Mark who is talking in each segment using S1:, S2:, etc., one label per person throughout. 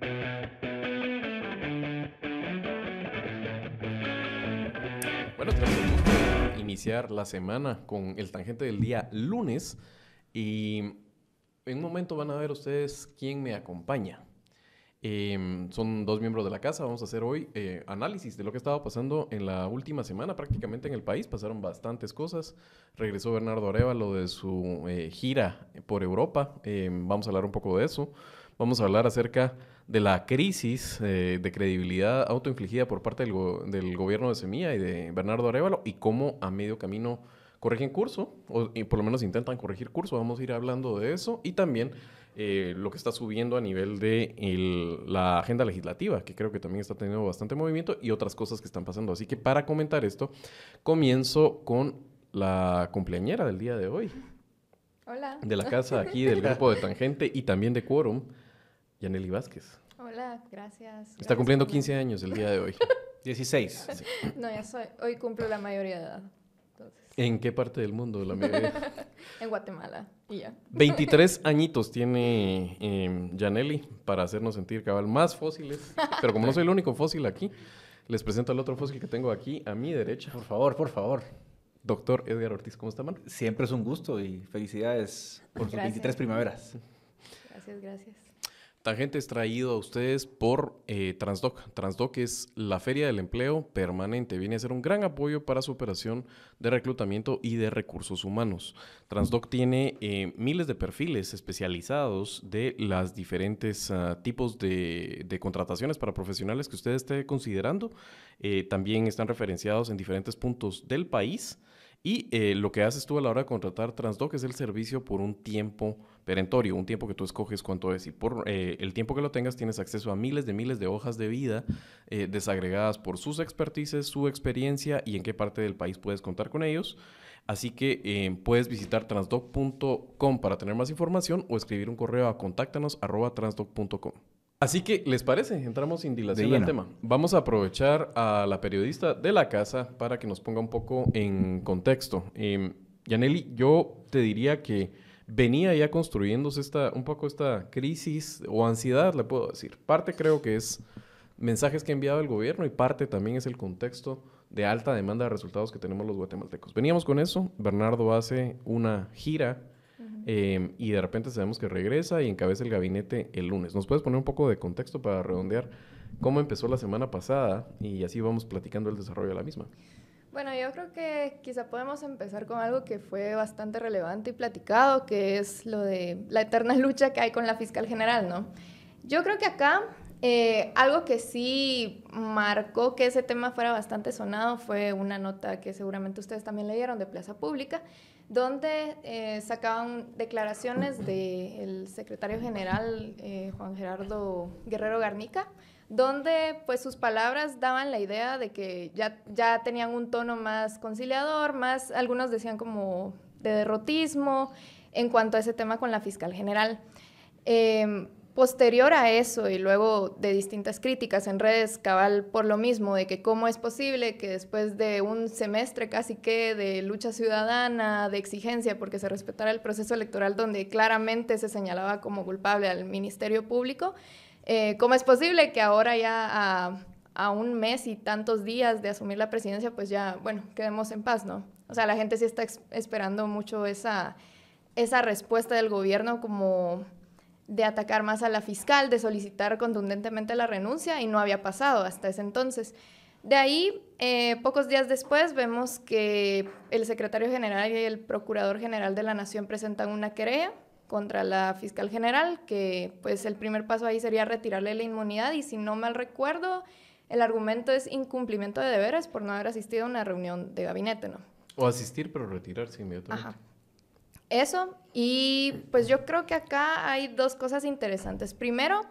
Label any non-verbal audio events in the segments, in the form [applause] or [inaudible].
S1: Bueno, tenemos iniciar la semana con el tangente del día lunes y en un momento van a ver ustedes quién me acompaña. Em, son dos miembros de la casa. Vamos a hacer hoy eh, análisis de lo que estaba pasando en la última semana prácticamente en el país. Pasaron bastantes cosas. Regresó Bernardo lo de su eh, gira por Europa. Em, vamos a hablar un poco de eso. Vamos a hablar acerca de la crisis eh, de credibilidad autoinfligida por parte del, gobierno de Semilla y de Bernardo Arevalo y cómo a medio camino corrigen curso, o y por lo menos intentan corregir curso, vamos a ir hablando de eso, y también eh, lo que está subiendo a nivel de la agenda legislativa, que creo que también está teniendo bastante movimiento, y otras cosas que están pasando. Así que para comentar esto, comienzo con la cumpleañera del día de hoy. Hola. De la casa aquí, del grupo de Tangente y también de Quórum, Yaneli Vázquez.
S2: Hola, gracias. Está cumpliendo 15
S1: años el día de hoy. 16.
S2: [laughs] No, ya soy. Hoy cumplo la mayoría de edad.
S1: ¿En qué parte del mundo la mayoría?
S2: [laughs] en Guatemala. ya. 23
S1: [laughs] añitos tiene Janelli em, para hacernos sentir cabal más fósiles. Pero como no soy el único fósil aquí, les presento al otro fósil que tengo aquí a mi derecha. Por favor, por favor. Doctor Edgar Ortiz, ¿cómo está, mano? Siempre es un gusto y felicidades por
S2: sus 23 primaveras. Gracias, gracias.
S1: Tangente es traído a ustedes por eh, Transdoc. Transdoc es la feria del empleo permanente. Viene a ser un gran apoyo para su operación de reclutamiento y de recursos humanos. Transdoc tiene eh, miles de perfiles especializados de los diferentes ah, tipos de, contrataciones para profesionales que usted esté considerando. Eh, también están referenciados en diferentes puntos del país y eh, lo que haces tú a la hora de contratar Transdoc es el servicio por un tiempo perentorio, un tiempo que tú escoges cuánto es. Y por eh, el tiempo que lo tengas tienes acceso a miles de miles de hojas de vida eh, desagregadas por sus expertices, su experiencia y en qué parte del país puedes contar con ellos. Así que puedes visitar transdoc.com para tener más información o escribir un correo a contáctanos Así que, ¿les parece? Entramos sin dilación al tema. Vamos a aprovechar a la periodista de la casa para que nos ponga un poco en contexto. Em, Yaneli, yo te diría que venía ya construyéndose esta, un poco esta crisis o ansiedad, le puedo decir. Parte creo que es mensajes que ha enviado el gobierno y parte también es el contexto de alta demanda de resultados que tenemos los guatemaltecos. Veníamos con eso, Bernardo hace una gira Em, y de repente sabemos que regresa y encabeza el gabinete el lunes. ¿Nos puedes poner un poco de contexto para redondear cómo empezó la semana pasada y así vamos platicando el desarrollo de la misma?
S2: Bueno, yo creo que quizá podemos empezar con algo que fue bastante relevante y platicado, que es lo de la eterna lucha que hay con la fiscal general, ¿no? Yo creo que acá eh, algo que sí marcó que ese tema fuera bastante sonado fue una nota que seguramente ustedes también leyeron de Plaza Pública, donde eh, sacaban declaraciones del secretario general eh, Juan Gerardo Guerrero Garnica, donde pues sus palabras daban la idea de que ya, ya tenían un tono más conciliador, más, algunos decían como de derrotismo en cuanto a ese tema con la fiscal general. Em, Posterior a eso y luego de distintas críticas en redes, cabal por lo mismo, de que cómo es posible que después de un semestre casi que de lucha ciudadana, de exigencia porque se respetara el proceso electoral donde claramente se señalaba como culpable al Ministerio Público, eh, cómo es posible que ahora ya a, un mes y tantos días de asumir la presidencia, pues ya, bueno, quedemos en paz, ¿no? O sea, la gente sí está esperando mucho esa, esa respuesta del gobierno como de atacar más a la fiscal, de solicitar contundentemente la renuncia y no había pasado hasta ese entonces. De ahí, eh, pocos días después, vemos que el secretario general y el procurador general de la Nación presentan una querella contra la fiscal general, que pues el primer paso ahí sería retirarle la inmunidad y si no mal recuerdo, el argumento es incumplimiento de deberes por no haber asistido a una reunión de gabinete, ¿no?
S1: O asistir pero retirarse inmediatamente. Ajá
S2: eso. Y pues yo creo que acá hay dos cosas interesantes. Primero,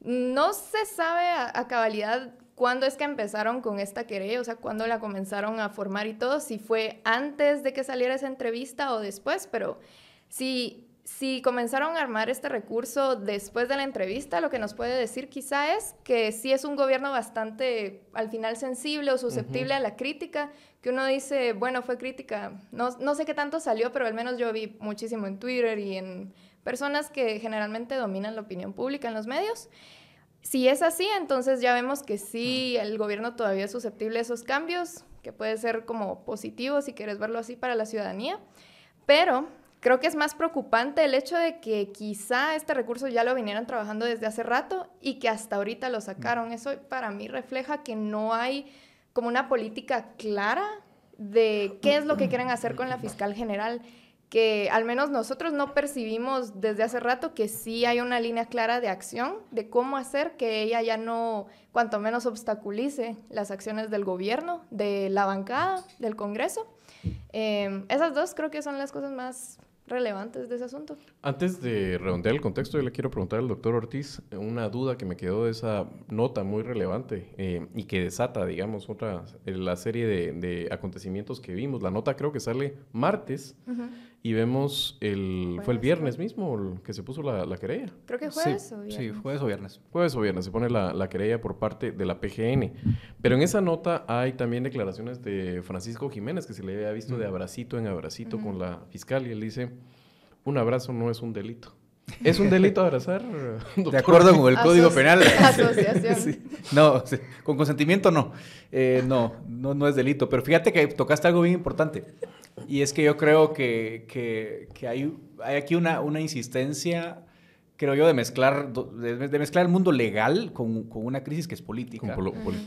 S2: no se sabe a, cabalidad cuándo es que empezaron con esta querella, o sea, cuándo la comenzaron a formar y todo, si fue antes de que saliera esa entrevista o después, pero si, si comenzaron a armar este recurso después de la entrevista, lo que nos puede decir quizá es que sí es un gobierno bastante, al final, sensible o susceptible a la crítica, que uno dice, bueno, fue crítica. No, sé qué tanto salió, pero al menos yo vi muchísimo en Twitter y en personas que generalmente dominan la opinión pública en los medios. Si es así, entonces ya vemos que sí, el gobierno todavía es susceptible a esos cambios, que puede ser como positivo si quieres verlo así para la ciudadanía, pero creo que es más preocupante el hecho de que quizá este recurso ya lo vinieran trabajando desde hace rato y que hasta ahorita lo sacaron. Eso para mí refleja que no hay como una política clara de qué es lo que quieren hacer con la fiscal general, que al menos nosotros no percibimos desde hace rato que sí hay una línea clara de acción, de cómo hacer que ella ya no, cuanto menos, obstaculice las acciones del gobierno, de la bancada, del Congreso. Em, esas dos creo que son las cosas más relevantes de ese asunto.
S1: Antes de redondear el contexto, yo le quiero preguntar al doctor Ortiz una duda que me quedó de esa nota muy relevante eh, y que desata, digamos, otra, la serie de, acontecimientos que vimos. La nota creo que sale martes. Y vemos el... ¿Fue el viernes mismo que se puso la, querella? Creo que jueves sí, o viernes. Sí, jueves o viernes. Jueves o viernes se pone la, querella por parte de la PGN. Pero en esa nota hay también declaraciones de Francisco Jiménez, que se le había visto de abracito en abracito con la fiscal, y él dice,
S3: un abrazo no es un delito. ¿Es un [laughs] delito abrazar? De acuerdo con el Código Penal. [laughs] No, con consentimiento eh, no. no. no, es delito. Pero fíjate que tocaste algo bien importante. Y es que yo creo que, hay, aquí una, insistencia, creo yo, de mezclar, de, mezclar el mundo legal con, una crisis que es política.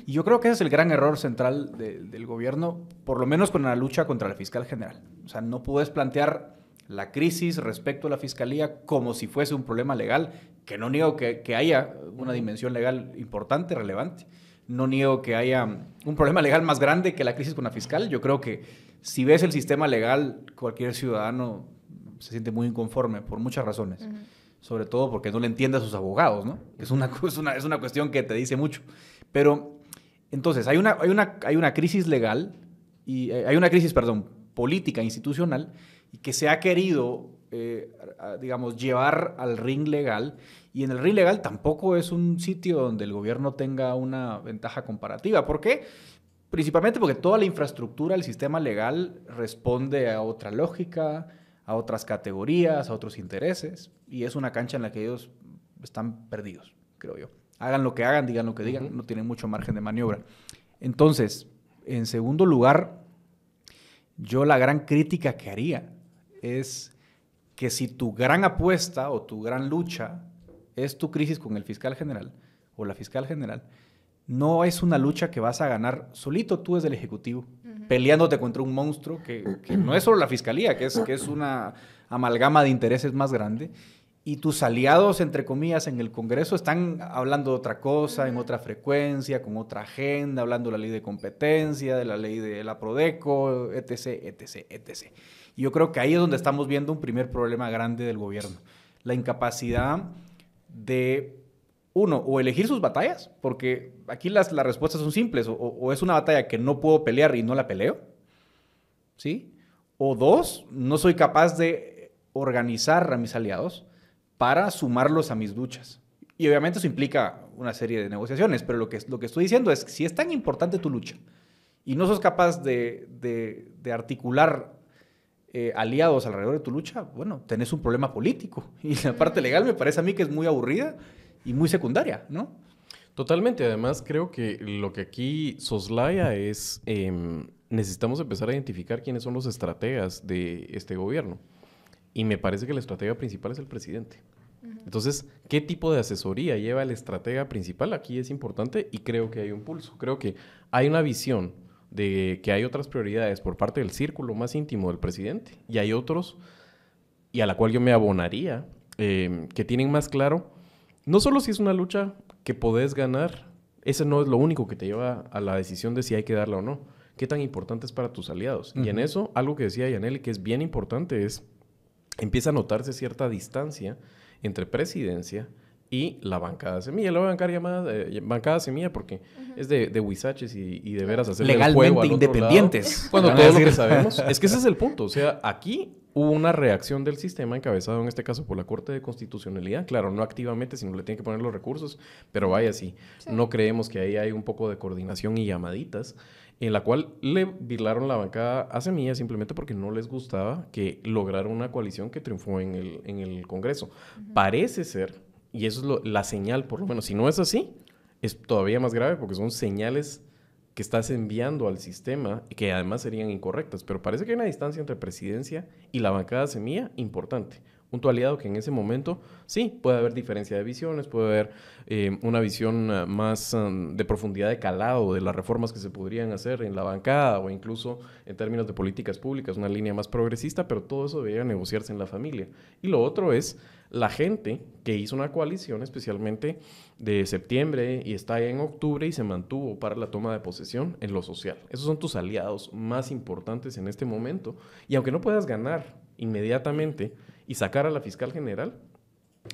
S3: Y yo creo que ese es el gran error central del gobierno, por lo menos con la lucha contra la fiscal general. O sea, no puedes plantear la crisis respecto a la fiscalía como si fuese un problema legal, que no niego que, haya una dimensión legal importante, relevante. No niego que haya un problema legal más grande que la crisis con la fiscal. Yo creo que si ves el sistema legal, cualquier ciudadano se siente muy inconforme por muchas razones. Sobre todo porque no le entiende a sus abogados, ¿no? Es una, es una, es una cuestión que te dice mucho. Pero entonces, hay una, hay una, hay una crisis legal, y, eh, hay una crisis, perdón, política, institucional, y que se ha querido, eh, digamos, llevar al ring legal. Y en el ring legal tampoco es un sitio donde el gobierno tenga una ventaja comparativa. ¿Por qué? Principalmente porque toda la infraestructura, el sistema legal responde a otra lógica, a otras categorías, a otros intereses, y es una cancha en la que ellos están perdidos, creo yo. Hagan lo que hagan, digan lo que digan, no tienen mucho margen de maniobra. Entonces, en segundo lugar, yo la gran crítica que haría es que si tu gran apuesta o tu gran lucha es tu crisis con el fiscal general o la fiscal general, no es una lucha que vas a ganar solito tú desde el Ejecutivo, peleándote contra un monstruo que, no es solo la Fiscalía, que es, que es una amalgama de intereses más grande y tus aliados, entre comillas, en el Congreso están hablando de otra cosa, en otra frecuencia, con otra agenda, hablando de la ley de competencia, de la ley de la Prodeco, etc., etc., etc. yo creo que ahí es donde estamos viendo un primer problema grande del gobierno, la incapacidad de, uno, o elegir sus batallas, porque aquí las, respuestas son simples, o, o es una batalla que no puedo pelear y no la peleo, ¿sí? O dos, no soy capaz de organizar a mis aliados para sumarlos a mis duchas. Y obviamente eso implica una serie de negociaciones, pero lo que, lo que estoy diciendo es, si es tan importante tu lucha y no sos capaz de, articular eh, aliados alrededor de tu lucha, bueno, tenés un problema político. [laughs] Y la parte legal me parece a mí que es muy aburrida y muy secundaria, ¿no?
S1: Totalmente. Además, creo que lo que aquí soslaya es, em, necesitamos empezar a identificar quiénes son los estrategas de este gobierno. Y me parece que la estratega principal es el presidente. Entonces, ¿qué tipo de asesoría lleva el estratega principal? Aquí es importante y creo que hay un pulso. Creo que hay una visión de que hay otras prioridades por parte del círculo más íntimo del presidente y hay otros, y a la cual yo me abonaría, em, que tienen más claro, no solo si es una lucha que podés ganar, ese no es lo único que te lleva a la decisión de si hay que darla o no, qué tan importante es para tus aliados. Y en eso, algo que decía Yaneli que es bien importante es empieza a notarse cierta distancia entre presidencia y la bancada semilla. La eh, bancada llamada bancada semilla porque es de, de huizaches y, de veras hacer Legalmente juego al independientes. Otro lado, cuando todo lo que sabemos [laughs] es que ese es el punto. O sea, aquí hubo una reacción del sistema encabezado en este caso por la Corte de Constitucionalidad. Claro, no activamente, sino le tienen que poner los recursos, pero vaya, si no creemos que ahí hay un poco de coordinación y llamaditas en la cual le virlaron la bancada a Semilla simplemente porque no les gustaba que lograra una coalición que triunfó en el, en el Congreso. Parece ser, y eso es la señal, por lo menos, si no es así, es todavía más grave porque son señales que estás enviando al sistema y que además serían incorrectas, pero parece que hay una distancia entre presidencia y la bancada Semilla importante un tu aliado que en ese momento sí puede haber diferencia de visiones, puede haber eh, una visión eh, más um, de profundidad de calado de las reformas que se podrían hacer en la bancada o incluso en términos de políticas públicas, una línea más progresista, pero todo eso debería negociarse en la familia. Y lo otro es la gente que hizo una coalición especialmente de septiembre y está en octubre y se mantuvo para la toma de posesión en lo social. Esos son tus aliados más importantes en este momento y aunque no puedas ganar inmediatamente, y sacar a la fiscal general,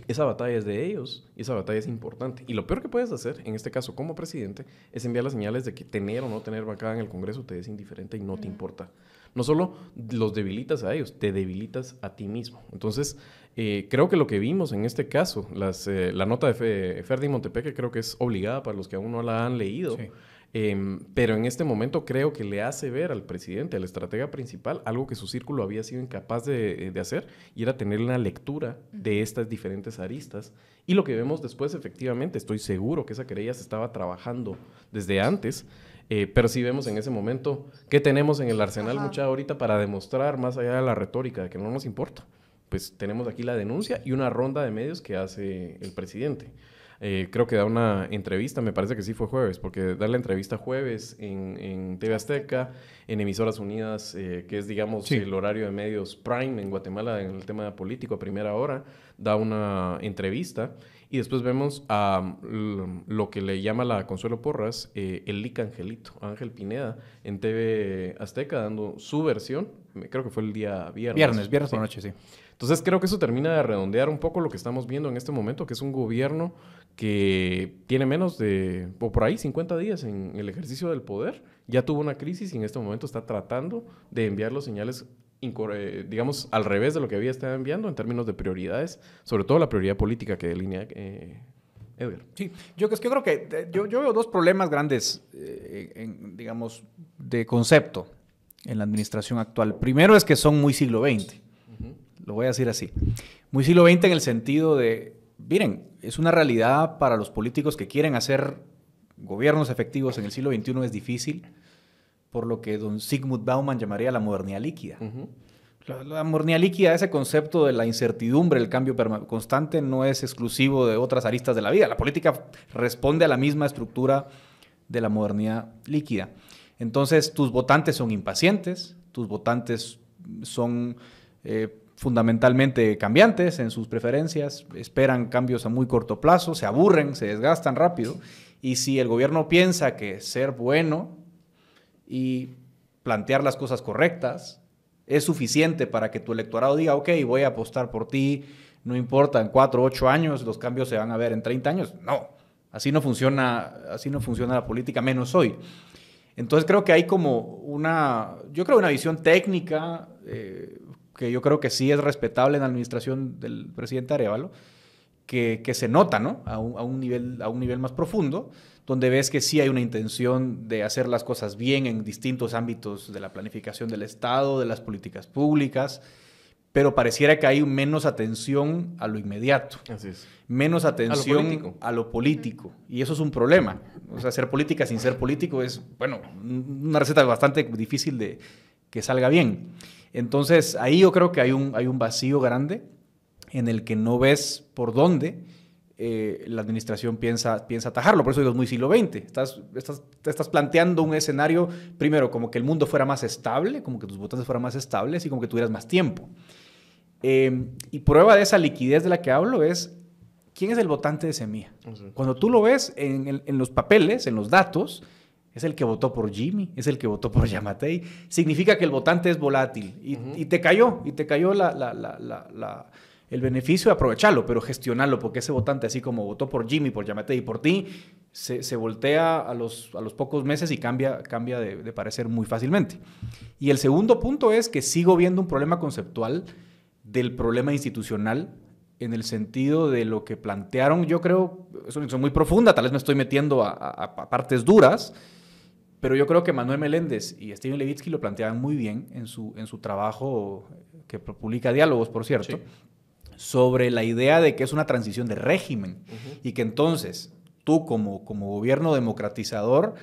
S1: esa batalla es de ellos esa batalla es importante. Y lo peor que puedes hacer, en este caso como presidente, es enviar las señales de que tener o no tener bancada en el Congreso te es indiferente y no te importa. No solo los debilitas a ellos, te debilitas a ti mismo. Entonces, eh, creo que lo que vimos en este caso, eh, la nota de Ferdinand Montepeque creo que es obligada para los que aún no la han leído. Sí Em, pero en este momento creo que le hace ver al presidente, la estratega principal, algo que su círculo había sido incapaz de, eh, hacer, y era tener una lectura de estas diferentes aristas. Y lo que vemos después, efectivamente, estoy seguro que esa querella se estaba trabajando desde antes. Eh, pero sí vemos en ese momento qué tenemos en el arsenal, mucha ahorita, para demostrar, más allá de la retórica, de que no nos importa. Pues tenemos aquí la denuncia y una ronda de medios que hace el presidente. Eh, creo que da una entrevista, me parece que sí fue jueves, porque da la entrevista jueves en, TV Azteca, en Emisoras Unidas, eh, que es, digamos, el horario de medios prime en Guatemala en el tema político a primera hora, da una entrevista. Y después vemos a mm, lo que le llama la Consuelo Porras, eh, el Lic Angelito, Ángel Pineda, en TV Azteca, dando su versión. Creo que fue el día viernes. Viernes, viernes por noche, sí. Entonces creo que eso termina de redondear un poco lo que estamos viendo en este momento, que es un gobierno que tiene menos de, o por ahí, 50 días en el ejercicio del poder, ya tuvo una crisis y en este momento está tratando de enviar los señales, eh, digamos, al revés de lo que había estado enviando en términos de prioridades, sobre todo la prioridad política que delinea eh,
S3: Edgar. Sí, yo, creo que yo, eh, veo dos problemas grandes, digamos, de concepto en la administración actual. Primero es que son muy siglo XX, lo voy a decir así, muy siglo XX en el sentido de, miren, es una realidad para los políticos que quieren hacer gobiernos efectivos en el siglo XXI es difícil, por lo que don Sigmund Bauman llamaría la modernidad líquida. La, modernidad líquida, ese concepto de la incertidumbre, el cambio constante, no es exclusivo de otras aristas de la vida. La política responde a la misma estructura de la modernidad líquida. Entonces, tus votantes son impacientes, tus votantes son eh, fundamentalmente cambiantes en sus preferencias, esperan cambios a muy corto plazo, se aburren, se desgastan rápido. Y si el gobierno piensa que ser bueno y plantear las cosas correctas es suficiente para que tu electorado diga, ok, voy a apostar por ti, no importa, en cuatro, ocho años los cambios se van a ver en 30 años. No, así no funciona, así no funciona la política, menos hoy. Entonces creo que hay como una, yo creo una visión técnica, eh, que yo creo que sí es respetable en la administración del presidente Arevalo, que, que se nota, ¿no? A un, a un, nivel, a un nivel más profundo, donde ves que sí hay una intención de hacer las cosas bien en distintos ámbitos de la planificación del Estado, de las políticas públicas, pero pareciera que hay menos atención a lo inmediato. Así es. Menos atención a lo, político. Y eso es un problema. O sea, hacer política sin ser político es, bueno, una receta bastante difícil de que salga bien. Entonces, ahí yo creo que hay un, hay un vacío grande en el que no ves por dónde eh, la administración piensa, piensa atajarlo. Por eso digo, es muy siglo XX. Estás, te estás planteando un escenario, primero, como que el mundo fuera más estable, como que tus votantes fueran más estables y como que tuvieras más tiempo. Eh, y prueba de esa liquidez de la que hablo es quién es el votante de Semilla. Cuando tú lo ves en los papeles, en los datos, es el que votó por Jimmy, es el que votó por Yamatei. Significa que el votante es volátil y, te cayó, y te cayó el beneficio de aprovecharlo, pero gestionarlo, porque ese votante, así como votó por Jimmy, por Yamatei y por ti, se, voltea a los, a los, pocos meses y cambia, cambia de, parecer muy fácilmente. Y el segundo punto es que sigo viendo un problema conceptual del problema institucional en el sentido de lo que plantearon, yo creo, es una muy profunda, tal vez me estoy metiendo a partes duras, pero yo creo que Manuel Meléndez y Steven Levitsky lo planteaban muy bien en su, en su trabajo que publica Diálogos, por cierto, sobre la idea de que es una transición de régimen y que entonces tú como, como gobierno democratizador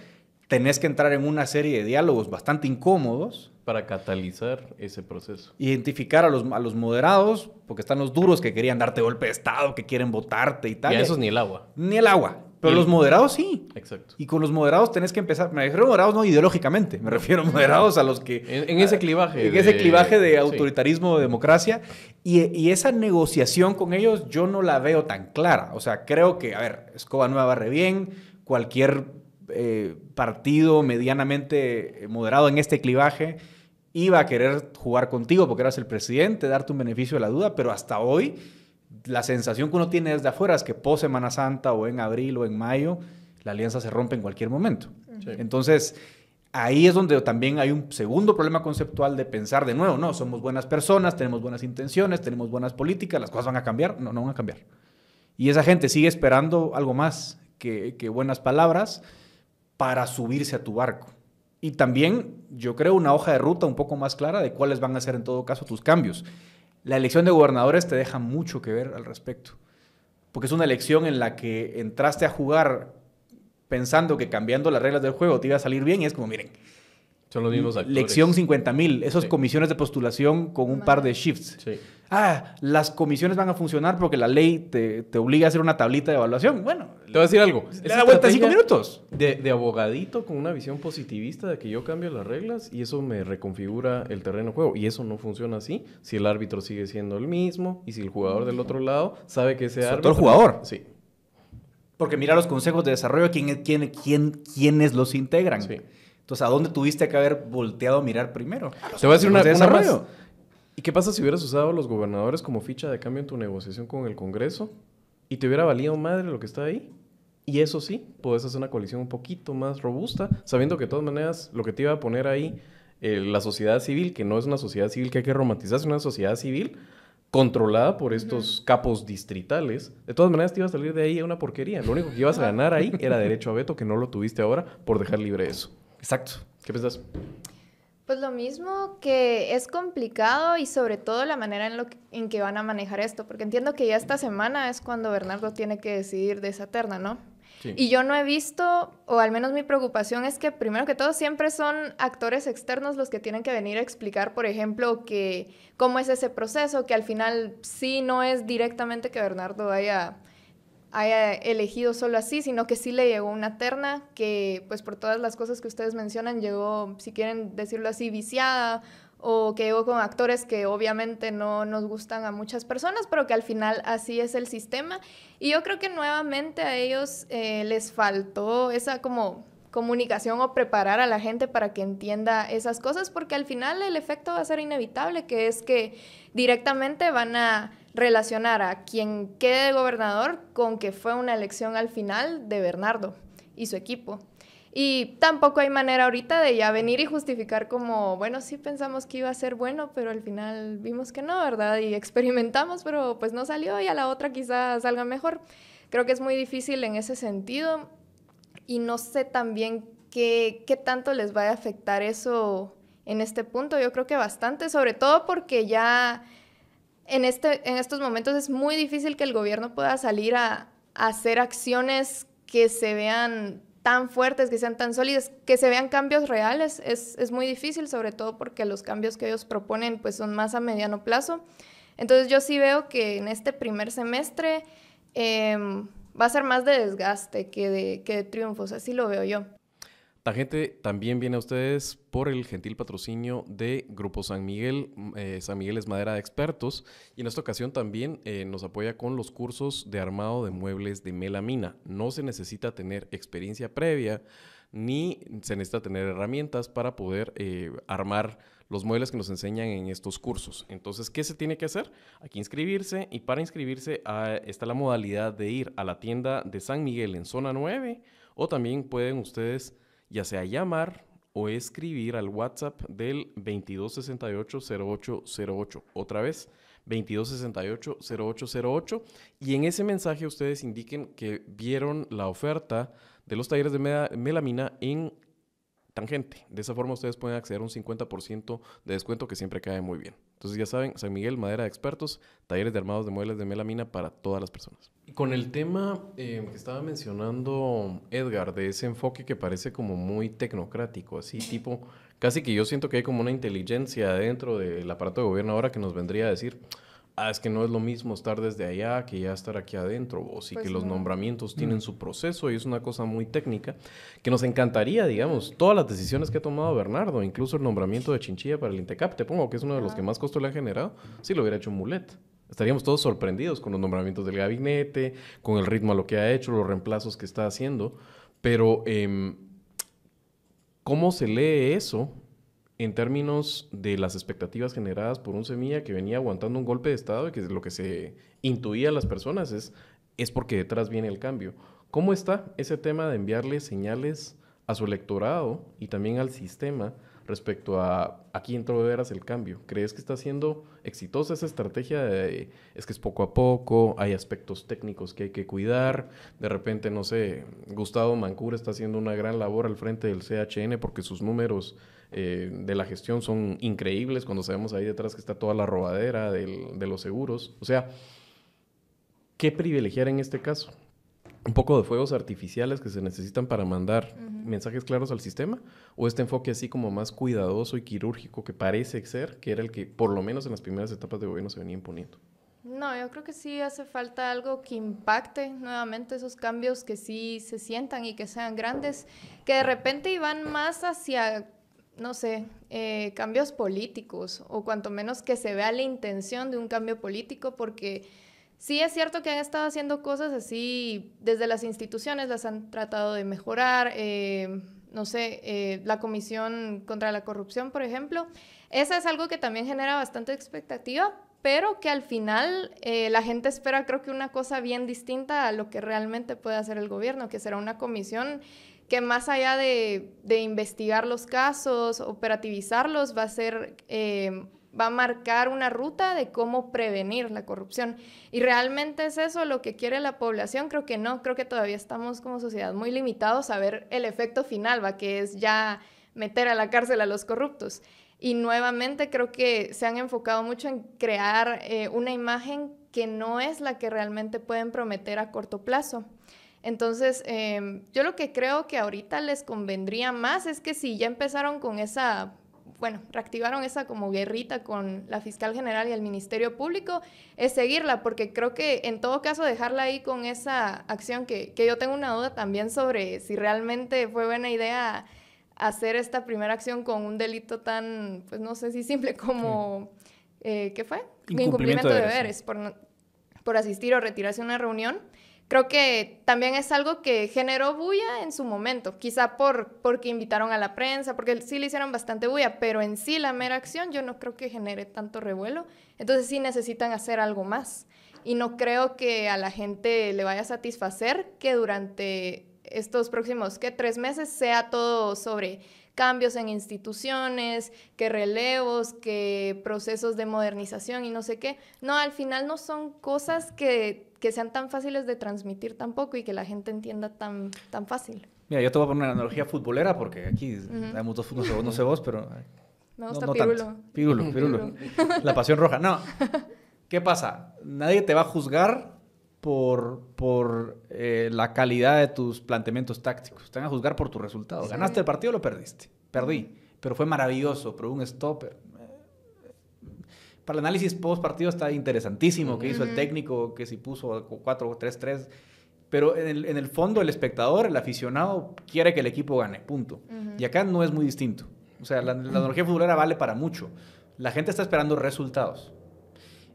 S3: tenés que entrar en una serie de diálogos bastante incómodos para catalizar ese proceso. E identificar a los, a los moderados, porque están los duros que querían darte golpe de Estado, que quieren votarte y tal. Y a esos ni el agua. Ni el agua. Pero los moderados sí. Exacto. Y con los moderados tenés que empezar. Me refiero a moderados no ideológicamente, me refiero a moderados a los que. En, ese clivaje. En ese clivaje de autoritarismo, de democracia. Y, esa negociación con ellos yo no la veo tan clara. O sea, creo que, a ver, Escoba Nueva barre bien, cualquier eh, partido medianamente eh, moderado en este clivaje iba a querer jugar contigo porque eras el presidente, darte un beneficio de la duda, pero hasta hoy la sensación que uno tiene desde afuera es que post Semana Santa o en abril o en mayo, la alianza se rompe en cualquier momento. Entonces, ahí es donde también hay un segundo problema conceptual de pensar de nuevo, no, somos buenas personas, tenemos buenas intenciones, tenemos buenas políticas, las cosas van a cambiar, no, no van a cambiar. Y esa gente sigue esperando algo más que buenas palabras para subirse a tu barco. Y también, yo creo, una hoja de ruta un poco más clara de cuáles van a ser en todo caso tus cambios. La elección de gobernadores te deja mucho que ver al respecto, porque es una elección en la que entraste a jugar pensando que cambiando las reglas del juego te iba a salir bien y es como, miren, son los mismos actores. Lección 50.000. mil, esas comisiones de postulación con un par de shifts. Sí. Ah, las comisiones van a funcionar porque la ley te, obliga a hacer una tablita de evaluación. Bueno, te voy a decir algo. Es la vuelta cinco minutos.
S1: De, abogadito con una visión positivista de que yo cambio las reglas y eso me reconfigura el terreno de juego. Y eso no funciona así si el árbitro sigue siendo el mismo y
S3: si el jugador del otro lado sabe que ese es árbitro. Otro jugador. Sí. Porque mira los consejos de desarrollo, quién, quién, quién, quiénes los integran. Sí. O ¿a dónde tuviste que haber volteado a mirar primero? Te voy a decir una, más. ¿Y qué pasa si hubieras usado a los gobernadores como ficha
S1: de cambio en tu negociación con el Congreso y te hubiera valido madre lo que está ahí? Y eso sí, puedes hacer una coalición un poquito más robusta, sabiendo que de todas maneras lo que te iba a poner ahí eh, la sociedad civil, que no es una sociedad civil que hay que romantizar, es una sociedad civil controlada por estos capos distritales. De todas maneras, te iba a salir de ahí una porquería. Lo único que ibas a ganar ahí era derecho a veto, que no lo tuviste ahora por dejar libre eso. Exacto. ¿Qué piensas?
S2: Pues lo mismo que es complicado y sobre todo la manera en, lo que, en que van a manejar esto, porque entiendo que ya esta semana es cuando Bernardo tiene que decidir de esa terna, ¿no? Y yo no he visto, o al menos mi preocupación es que primero que todo siempre son actores externos los que tienen que venir a explicar, por ejemplo, que cómo es ese proceso, que al final sí no es directamente que Bernardo vaya haya elegido solo así, sino que sí le llegó una terna que, pues por todas las cosas que ustedes mencionan, llegó, si quieren decirlo así, viciada o que llegó con actores que obviamente no nos gustan a muchas personas, pero que al final así es el sistema. Y yo creo que nuevamente a ellos eh, les faltó esa como comunicación o preparar a la gente para que entienda esas cosas, porque al final el efecto va a ser inevitable, que es que directamente van a relacionar a quien quede gobernador con que fue una elección al final de Bernardo y su equipo. Y tampoco hay manera ahorita de ya venir y justificar como, bueno, sí pensamos que iba a ser bueno, pero al final vimos que no, ¿verdad? Y experimentamos, pero pues no salió y a la otra quizás salga mejor. Creo que es muy difícil en ese sentido y no sé también qué, qué tanto les va a afectar eso en este punto. Yo creo que bastante, sobre todo porque ya en, este, en estos momentos es muy difícil que el gobierno pueda salir a, hacer acciones que se vean tan fuertes, que sean tan sólidas, que se vean cambios reales, es, muy difícil, sobre todo porque los cambios que ellos proponen pues son más a mediano plazo. Entonces yo sí veo que en este primer semestre em, va a ser más de desgaste que de, que de triunfos, así lo veo yo
S1: gente también viene a ustedes por el gentil patrocinio de Grupo San Miguel. Mm, eh, San Miguel es madera de expertos y en esta ocasión también eh, nos apoya con los cursos de armado de muebles de melamina. No se necesita tener experiencia previa ni se necesita tener herramientas para poder eh, armar los muebles que nos enseñan en estos cursos. Entonces, ¿qué se tiene que hacer? Aquí inscribirse y para inscribirse ah, está la modalidad de ir a la tienda de San Miguel en zona 9 o también pueden ustedes ya sea llamar o escribir al WhatsApp del 2268-0808. Otra vez, 2268-0808. Y en ese mensaje ustedes indiquen que vieron la oferta de los talleres de melamina en Tangente. De esa forma ustedes pueden acceder a un 50% de descuento que siempre cae muy bien. Entonces ya saben, San Miguel, madera de expertos, talleres de armados de muebles de melamina para todas las personas. con el tema eh, que estaba mencionando Edgar, de ese enfoque que parece como muy tecnocrático, así tipo, casi que yo siento que hay como una inteligencia dentro del aparato de gobierno ahora que nos vendría a decir, ah, es que no es lo mismo estar desde allá que ya estar aquí adentro, o sí pues que los nombramientos tienen mm. su proceso y es una cosa muy técnica que nos encantaría, digamos, todas las decisiones que ha tomado Bernardo, incluso el nombramiento de Chinchilla para el INTECAP, te pongo que es uno de los que más costo le ha generado, si lo hubiera hecho Mulet. Estaríamos todos sorprendidos con los nombramientos del gabinete, con el ritmo a lo que ha hecho, los reemplazos que está haciendo, pero em, ¿cómo se lee eso en términos de las expectativas generadas por un semilla que venía aguantando un golpe de Estado y que lo que se intuía a las personas es, es porque detrás viene el cambio. ¿Cómo está ese tema de enviarle señales a su electorado y también al sistema? respecto a aquí entro de veras el cambio. ¿Crees que está siendo exitosa esa estrategia es que es poco a poco, hay aspectos técnicos que hay que cuidar? De repente, no sé, Gustavo Mancura está haciendo una gran labor al frente del CHN porque sus números eh, de la gestión son increíbles cuando sabemos ahí detrás que está toda la robadera de los seguros. O sea, ¿qué privilegiar en este caso? un poco de fuegos artificiales que se necesitan para mandar mensajes claros al sistema o este enfoque así como más cuidadoso y quirúrgico que parece ser que era el que por lo menos en las primeras etapas de gobierno se venía imponiendo?
S2: No, yo creo que sí hace falta algo que impacte nuevamente esos cambios que sí se sientan y que sean grandes, que de repente iban más hacia no sé, eh, cambios políticos o cuanto menos que se vea la intención de un cambio político, porque Sí es cierto que han estado haciendo cosas así, desde las instituciones las han tratado de mejorar, eh, no sé, eh, la Comisión contra la Corrupción, por ejemplo. Esa es algo que también genera bastante expectativa, pero que al final eh, la gente espera creo que una cosa bien distinta a lo que realmente puede hacer el gobierno, que será una comisión que más allá de, de investigar los casos, operativizarlos, va a ser va a marcar una ruta de cómo prevenir la corrupción. ¿Y realmente es eso lo que quiere la población? Creo que no, creo que todavía estamos como sociedad muy limitados a ver el efecto final, va, que es ya meter a la cárcel a los corruptos. Y nuevamente creo que se han enfocado mucho en crear eh, una imagen que no es la que realmente pueden prometer a corto plazo. Entonces, em, yo lo que creo que ahorita les convendría más es que si ya empezaron con esa bueno, reactivaron esa como guerrita con la fiscal general y el Ministerio Público, es seguirla, porque creo que en todo caso dejarla ahí con esa acción, que, yo tengo una duda también sobre si realmente fue buena idea hacer esta primera acción con un delito tan, pues no sé si simple [laughs] como, eh, ¿qué fue? Incumplimiento, de deberes, por, por asistir o retirarse a una reunión creo que también es algo que generó bulla en su momento, quizá por, porque invitaron a la prensa, porque sí le hicieron bastante bulla, pero en sí la mera acción yo no creo que genere tanto revuelo, entonces sí necesitan hacer algo más. Y no creo que a la gente le vaya a satisfacer que durante estos próximos, que tres meses sea todo sobre cambios en instituciones, que relevos, que procesos de modernización y no sé qué. No, al final no son cosas que, sean tan fáciles de transmitir tampoco y que la gente entienda tan, tan fácil.
S3: Mira, yo te voy a poner una analogía futbolera porque aquí hay muchos futbolistas, no sé vos, pero...
S1: Me gusta no, pirulo.
S3: Pirulo, pirulo. [laughs] La pasión roja. No. ¿Qué pasa? Nadie te va a juzgar por, por eh, la calidad de tus planteamientos tácticos. Te van a juzgar por tus resultados. ¿Ganaste el partido o lo perdiste? Perdí, pero fue maravilloso, pero un stopper. Eh, para el análisis post partido está interesantísimo que hizo el técnico, que si puso 4-3-3. Pero en el, fondo, el espectador, el aficionado, quiere que el equipo gane, punto. Y acá no es muy distinto. O sea, la, la analogía [clears throat] futbolera vale para mucho. La gente está esperando resultados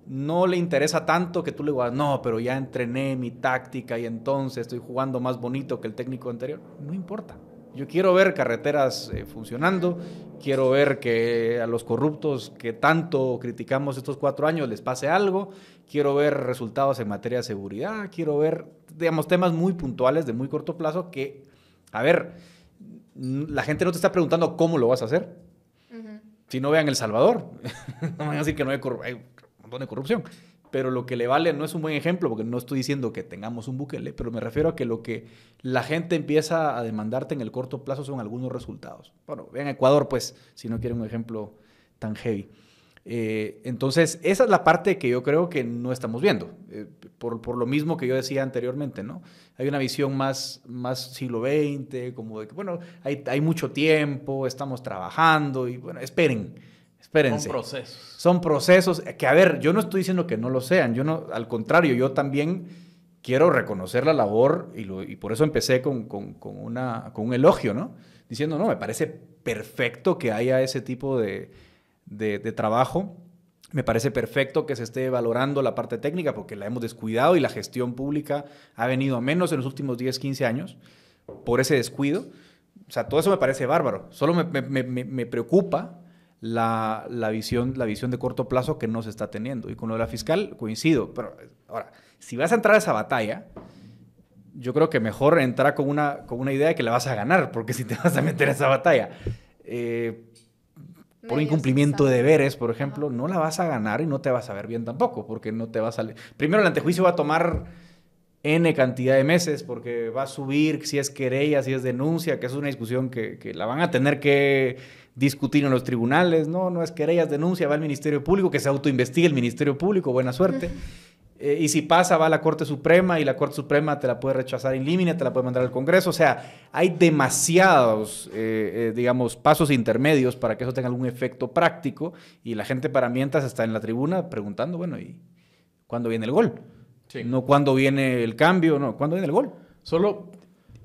S3: no le interesa tanto que tú le digas, no, pero ya entrené mi táctica y entonces estoy jugando más bonito que el técnico anterior. No importa. Yo quiero ver carreteras eh, funcionando, quiero ver que a los corruptos que tanto criticamos estos cuatro años les pase algo, quiero ver resultados en materia de seguridad, quiero ver, digamos, temas muy puntuales de muy corto plazo que, a ver, la gente no te está preguntando cómo lo vas a hacer. Si no vean El Salvador, [laughs] no van a decir que no hay corrupción de corrupción. Pero lo que le vale no es un buen ejemplo, porque no estoy diciendo que tengamos un buque, pero me refiero a que lo que la gente empieza a demandarte en el corto plazo son algunos resultados. Bueno, vean Ecuador, pues, si no quieren un ejemplo tan heavy. Eh, entonces, esa es la parte que yo creo que no estamos viendo, eh, por, lo mismo que yo decía anteriormente, ¿no? Hay una visión más, más siglo XX, como de que, bueno, hay, hay mucho tiempo, estamos trabajando y, bueno, esperen Espérense. Son procesos. Son procesos que, a ver, yo no estoy diciendo que no lo sean. Yo no, al contrario, yo también quiero reconocer la labor y, y por eso empecé con, con, una, con un elogio, ¿no? Diciendo, no, me parece perfecto que haya ese tipo de, de, trabajo. Me parece perfecto que se esté valorando la parte técnica porque la hemos descuidado y la gestión pública ha venido a menos en los últimos 10, 15 años por ese descuido. O sea, todo eso me parece bárbaro. Solo me, me, me preocupa la, visión, la visión de corto plazo que no se está teniendo. Y con lo de la fiscal coincido, pero ahora, si vas a entrar a esa batalla, yo creo que mejor entrar con una, con una idea de que la vas a ganar, porque si te vas a meter a esa batalla eh, por incumplimiento de deberes, por ejemplo, no la vas a ganar y no te vas a ver bien tampoco, porque no te va a salir. Primero, el antejuicio va a tomar N cantidad de meses, porque va a subir si es querella, si es denuncia, que es una discusión que la van a tener que discutir en los tribunales, no, no es querellas, denuncia, va al Ministerio Público, que se autoinvestigue el Ministerio Público, buena suerte. Eh, y si pasa, va a la Corte Suprema y la Corte Suprema te la puede rechazar en límite, te la puede mandar al Congreso. O sea, hay demasiados, eh, eh, digamos, pasos intermedios para que eso tenga algún efecto práctico y la gente para mientras está en la tribuna preguntando, bueno, ¿y cuándo viene el gol? No cuándo viene el cambio, no, ¿cuándo viene el gol? Solo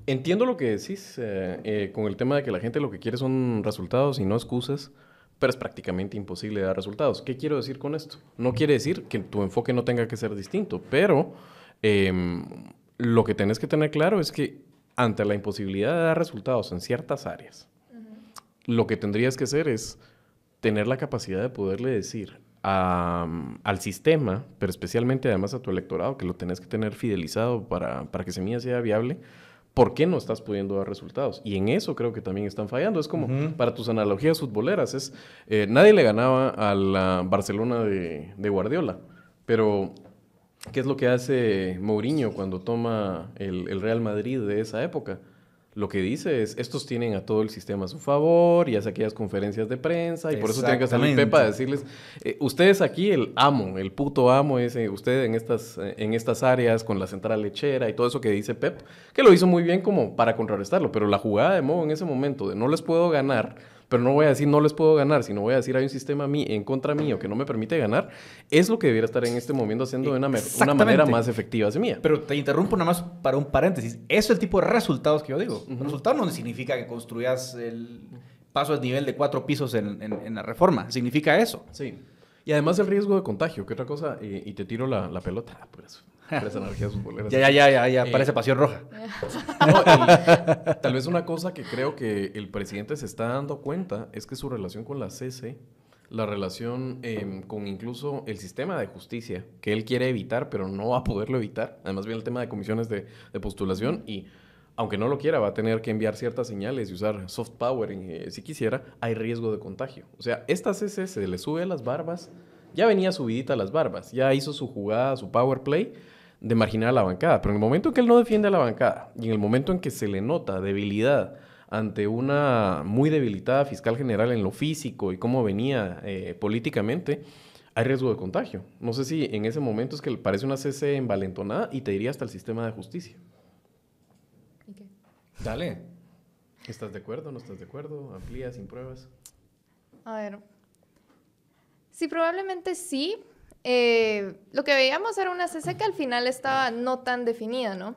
S3: Entiendo
S1: lo que decís eh, eh, con el tema de que la gente lo que quiere son resultados y no excusas, pero es prácticamente imposible dar resultados. ¿Qué quiero decir con esto? No quiere decir que tu enfoque no tenga que ser distinto, pero em, lo que tenés que tener claro es que ante la imposibilidad de dar resultados en ciertas áreas, lo que tendrías que hacer es tener la capacidad de poderle decir al sistema, pero especialmente además a tu electorado, que lo tenés que tener fidelizado para, para que Semilla sea viable ¿por qué no estás pudiendo dar resultados? Y en eso creo que también están fallando. Es como, para tus analogías futboleras, es, eh, nadie le ganaba a la Barcelona de, Guardiola, pero ¿qué es lo que hace Mourinho cuando toma el Real Madrid de esa época? lo que dice es, estos tienen a todo el sistema a su favor y hace aquellas conferencias de prensa y por eso tiene que salir Pepa a decirles, eh, ustedes aquí, el amo, el puto amo es usted en estas, en estas áreas con la central lechera y todo eso que dice Pep, que lo hizo muy bien como para contrarrestarlo, pero la jugada de Mo en ese momento de no les puedo ganar pero no voy a decir no les puedo ganar, sino voy a decir hay un sistema mí, en contra mío que no me permite ganar, es lo que debiera estar en este momento haciendo de una, manera más
S3: efectiva hacia mía. Pero te interrumpo nada más para un paréntesis. Eso es el tipo de resultados que yo digo. Resultados no significa que construyas el paso a nivel de cuatro pisos en, la reforma. Significa eso. Sí. Y además el riesgo de contagio, que otra cosa, eh, y te tiro la, la pelota.
S1: Ah, Por eso. Las [laughs] Ya, ya, ya, ya, ya eh, parece pasión roja. [laughs] tal vez una cosa que creo que el presidente se está dando cuenta es que su relación con la CC, la relación em, con incluso el sistema de justicia, que él quiere evitar, pero no va a poderlo evitar. Además, viene el tema de comisiones de, postulación y aunque no lo quiera, va a tener que enviar ciertas señales y usar soft power eh, si quisiera, hay riesgo de contagio. O sea, esta CC se le sube las barbas, ya venía subidita las barbas, ya hizo su jugada, su power play, de marginar a la bancada. Pero en el momento en que él no defiende a la bancada y en el momento en que se le nota debilidad ante una muy debilitada fiscal general en lo físico y cómo venía eh, políticamente, hay riesgo de contagio. No sé si en ese momento es que le parece una CC envalentonada y te diría hasta el sistema de justicia. Dale. ¿Estás de acuerdo? ¿No estás de acuerdo? ¿Amplía sin pruebas? A ver.
S2: Sí, probablemente sí, eh, lo que veíamos era una CC que al final estaba no tan definida, ¿no?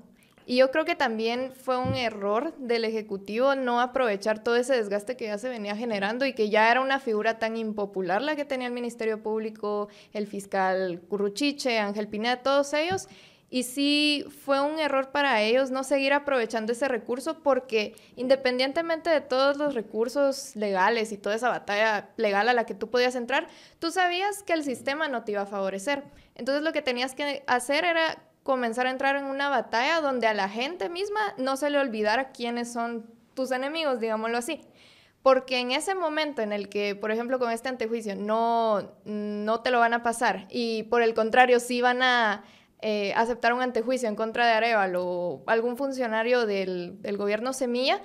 S2: Y yo creo que también fue un error del Ejecutivo no aprovechar todo ese desgaste que ya se venía generando y que ya era una figura tan impopular la que tenía el Ministerio Público, el fiscal Curruchiche, Ángel Pineda, todos ellos, y sí fue un error para ellos no seguir aprovechando ese recurso porque independientemente de todos los recursos legales y toda esa batalla legal a la que tú podías entrar, tú sabías que el sistema no te iba a favorecer. Entonces lo que tenías que hacer era comenzar a entrar en una batalla donde a la gente misma no se le olvidara quiénes son tus enemigos, digámoslo así. Porque en ese momento en el que, por ejemplo, con este antejuicio no, no te lo van a pasar y por el contrario sí van a eh, aceptar un antejuicio en contra de Areval o algún funcionario del, gobierno Semilla,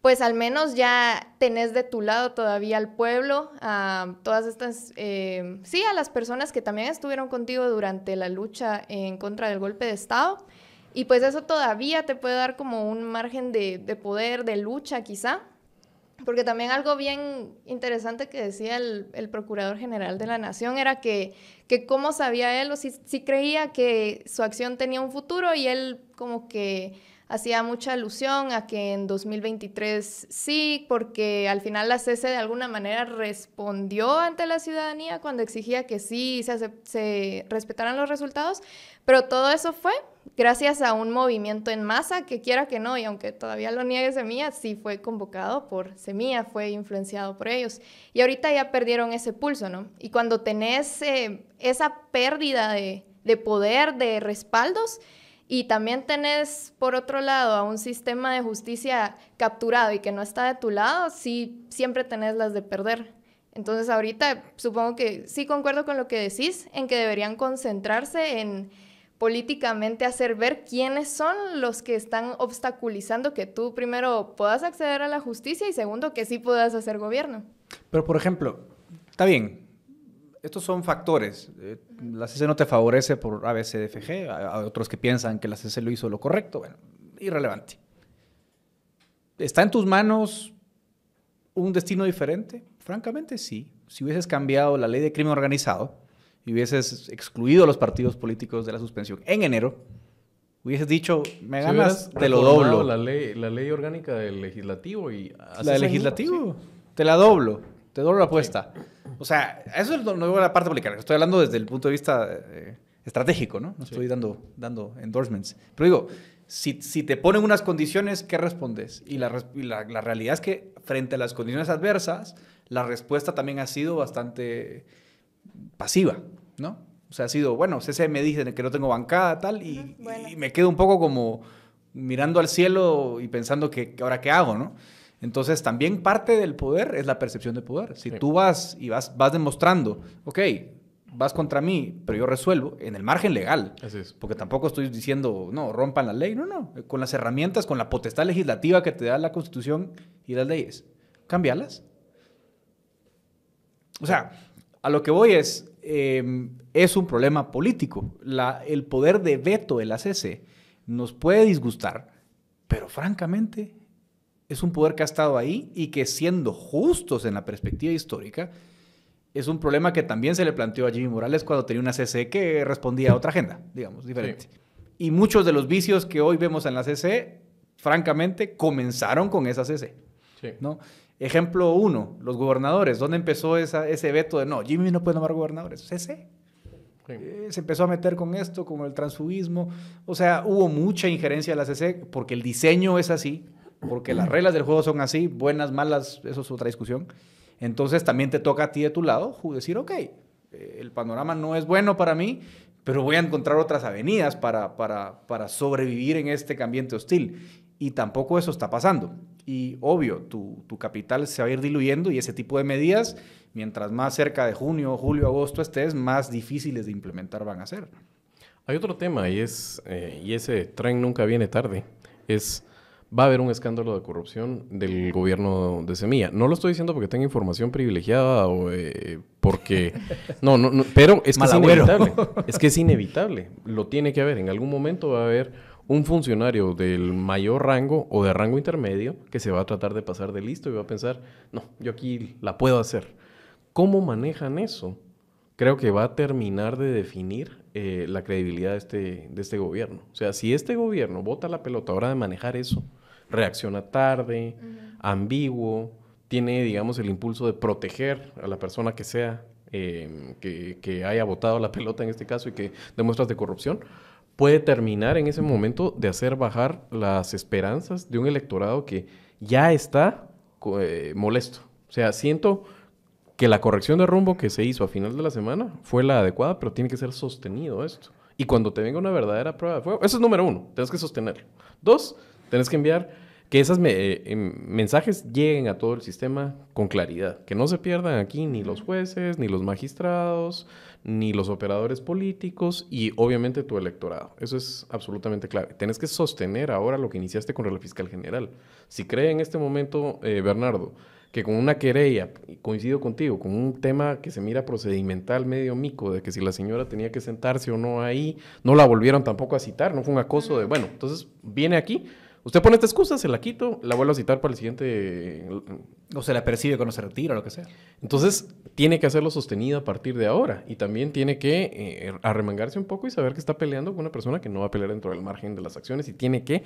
S2: pues al menos ya tenés de tu lado todavía al pueblo, a todas estas, eh, sí, a las personas que también estuvieron contigo durante la lucha en contra del golpe de Estado. Y pues eso todavía te puede dar como un margen de poder, de lucha quizá. Porque también algo bien interesante que decía el, Procurador General de la Nación era que, cómo sabía él o si, si creía que su acción tenía un futuro y él como que hacía mucha alusión a que en 2023 sí, porque al final la CESE de alguna manera respondió ante la ciudadanía cuando exigía que sí se, respetaran los resultados, pero todo eso fue gracias a un movimiento en masa que quiera que no, y aunque todavía lo niegue Semilla, sí fue convocado por Semilla, fue influenciado por ellos. Y ahorita ya perdieron ese pulso, ¿no? Y cuando tenés eh, esa pérdida de poder, de respaldos, y también tenés, por otro lado, a un sistema de justicia capturado y que no está de tu lado, sí, siempre tenés las de perder. Entonces ahorita supongo que sí concuerdo con lo que decís, en que deberían concentrarse en políticamente hacer ver quiénes son los que están obstaculizando que tú primero puedas acceder a la justicia y segundo que sí puedas hacer gobierno.
S3: Pero por ejemplo, está bien, estos son factores. Eh, la CC no te favorece por ABCDFG, hay otros que piensan que la CC lo hizo lo correcto, bueno, irrelevante. ¿Está en tus manos un destino diferente? Francamente sí. Si hubieses cambiado la ley de crimen organizado y hubieses excluido a los partidos políticos de la suspensión en enero, hubieses dicho, me ganas, te lo doblo. La
S1: ley, orgánica
S3: del legislativo y... La del legislativo, te la doblo. Te doy la apuesta. O sea, eso es lo, la parte pública. Estoy hablando desde el punto de vista eh, estratégico, ¿no? No estoy dando, dando endorsements. Pero digo, si, si, te ponen unas condiciones, ¿qué respondes? Y, la, la, realidad es que frente a las condiciones adversas, la respuesta también ha sido bastante pasiva, ¿no? O sea, ha sido, bueno, CC me dice que no tengo bancada, tal, y, y me quedo un poco como mirando al cielo y pensando que ahora qué hago, ¿no? Entonces, también parte del poder es la percepción de poder. Si tú vas y vas, vas demostrando, ok, vas contra mí, pero yo resuelvo en el margen legal. Porque tampoco estoy diciendo, no, rompan la ley. No, no. Con las herramientas, con la potestad legislativa que te da la Constitución y las leyes, cambialas. O sea, a lo que voy es, em, es un problema político. el poder de veto de la nos puede disgustar, pero francamente es un poder que ha estado ahí y que siendo justos en la perspectiva histórica, es un problema que también se le planteó a Jimmy Morales cuando tenía una CC que respondía a otra agenda, digamos, diferente. Y muchos de los vicios que hoy vemos en la CC, francamente, comenzaron con esa CC. ¿no? Ejemplo uno, los gobernadores. ¿Dónde empezó ese veto de no, Jimmy no puede nombrar gobernadores? CC. Eh, se empezó a meter con esto, con el transfugismo. O sea, hubo mucha injerencia de la CC porque el diseño es así porque las reglas del juego son así, buenas, malas, eso es otra discusión. Entonces también te toca a ti de tu lado decir, ok, eh, el panorama no es bueno para mí, pero voy a encontrar otras avenidas para, para, sobrevivir en este ambiente hostil. Y tampoco eso está pasando. Y obvio, tu, capital se va a ir diluyendo y ese tipo de medidas, mientras más cerca de junio, julio, agosto estés, más difíciles de implementar van a ser. Hay otro
S1: tema y, es, eh, y ese tren nunca viene tarde. Es va a haber un escándalo de corrupción del gobierno de Semilla. No lo estoy diciendo porque tenga información privilegiada o eh, porque... [laughs] No, no, pero es que es inevitable. Es que es inevitable. Lo tiene que haber. En algún momento va a haber un funcionario del mayor rango o de rango intermedio que se va a tratar de pasar de listo y va a pensar, no, yo aquí la puedo hacer. ¿Cómo manejan eso? Creo que va a terminar de definir eh, la credibilidad de este, de este gobierno. O sea, si este gobierno bota la pelota ahora de manejar eso, reacciona tarde, ambiguo, tiene, digamos, el impulso de proteger a la persona que sea, em, que, haya votado la [laughs] pelota en este caso y que demuestras de corrupción, puede terminar en ese momento de hacer bajar las esperanzas de un electorado que ya está eh, molesto. O sea, siento que la corrección de rumbo que se hizo a final de la semana fue la adecuada, pero tiene que ser sostenido esto. Y cuando te venga una verdadera prueba de fuego, eso es número uno, tienes que sostenerlo. Dos, tienes que enviar que esos eh, mensajes lleguen a todo el sistema con claridad, que no se pierdan aquí ni los jueces, ni los magistrados, ni los operadores políticos y obviamente tu electorado. Eso es absolutamente clave. Tienes que sostener ahora lo que iniciaste con el fiscal general. Si cree en este momento, eh, Bernardo, que con una querella, coincido contigo, con un tema que se mira procedimental medio mico, de que si la señora tenía que sentarse o no ahí, no la volvieron tampoco a citar, no fue un acoso de, bueno, entonces viene aquí Usted pone esta excusa, se la quito, la vuelvo a citar para el siguiente. Eh, o se la percibe cuando se retira, lo que sea. Entonces, tiene que hacerlo sostenido a partir de ahora. Y también tiene que eh, arremangarse un poco y saber que está peleando con una persona que no va a pelear dentro del margen de las acciones y tiene que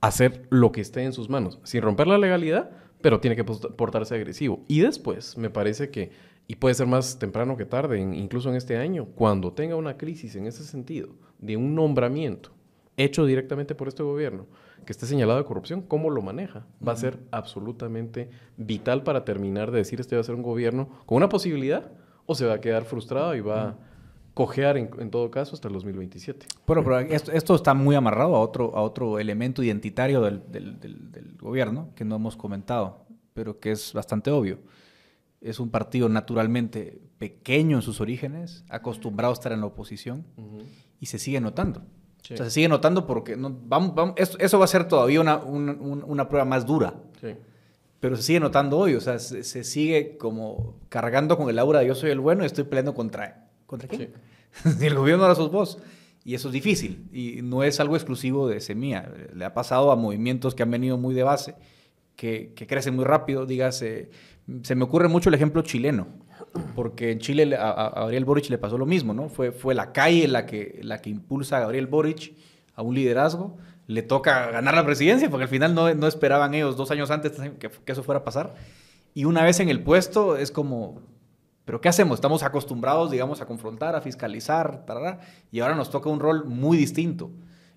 S1: hacer lo que esté en sus manos, sin romper la legalidad, pero tiene que portarse agresivo. Y después, me parece que, y puede ser más temprano que tarde, incluso en este año, cuando tenga una crisis en ese sentido, de un nombramiento hecho directamente por este gobierno que esté señalado de corrupción, cómo lo maneja. Va a ser absolutamente vital para terminar de decir este va a ser un gobierno con una posibilidad
S3: o se va a quedar frustrado y va a cojear en, todo caso hasta el 2027. Bueno, pero esto, está muy amarrado a otro, a otro elemento identitario del, gobierno que no hemos comentado, pero que es bastante obvio. Es un partido naturalmente pequeño en sus orígenes, acostumbrado a estar en la oposición y se sigue notando. O sea, se sigue notando porque vamos, eso, va a ser todavía una, prueba más dura. Pero se sigue notando hoy, o sea, se, sigue como cargando con el aura de yo soy el bueno y estoy peleando contra... ¿Contra quién? [laughs] el gobierno ahora sos vos. Y eso es difícil. Y no es algo exclusivo de Semilla. Le ha pasado a movimientos que han venido muy de base, que, que crecen muy rápido. Dígase, eh, se me ocurre mucho el ejemplo chileno porque en Chile a, Gabriel Boric le pasó lo mismo, ¿no? Fue, fue la calle la que, la que impulsa a Gabriel Boric a un liderazgo. Le toca ganar la presidencia, porque al final no, no esperaban ellos dos años antes que, eso fuera a pasar. Y una vez en el puesto es como, pero ¿qué hacemos? Estamos acostumbrados, digamos, a confrontar, a fiscalizar, y ahora nos toca un rol muy distinto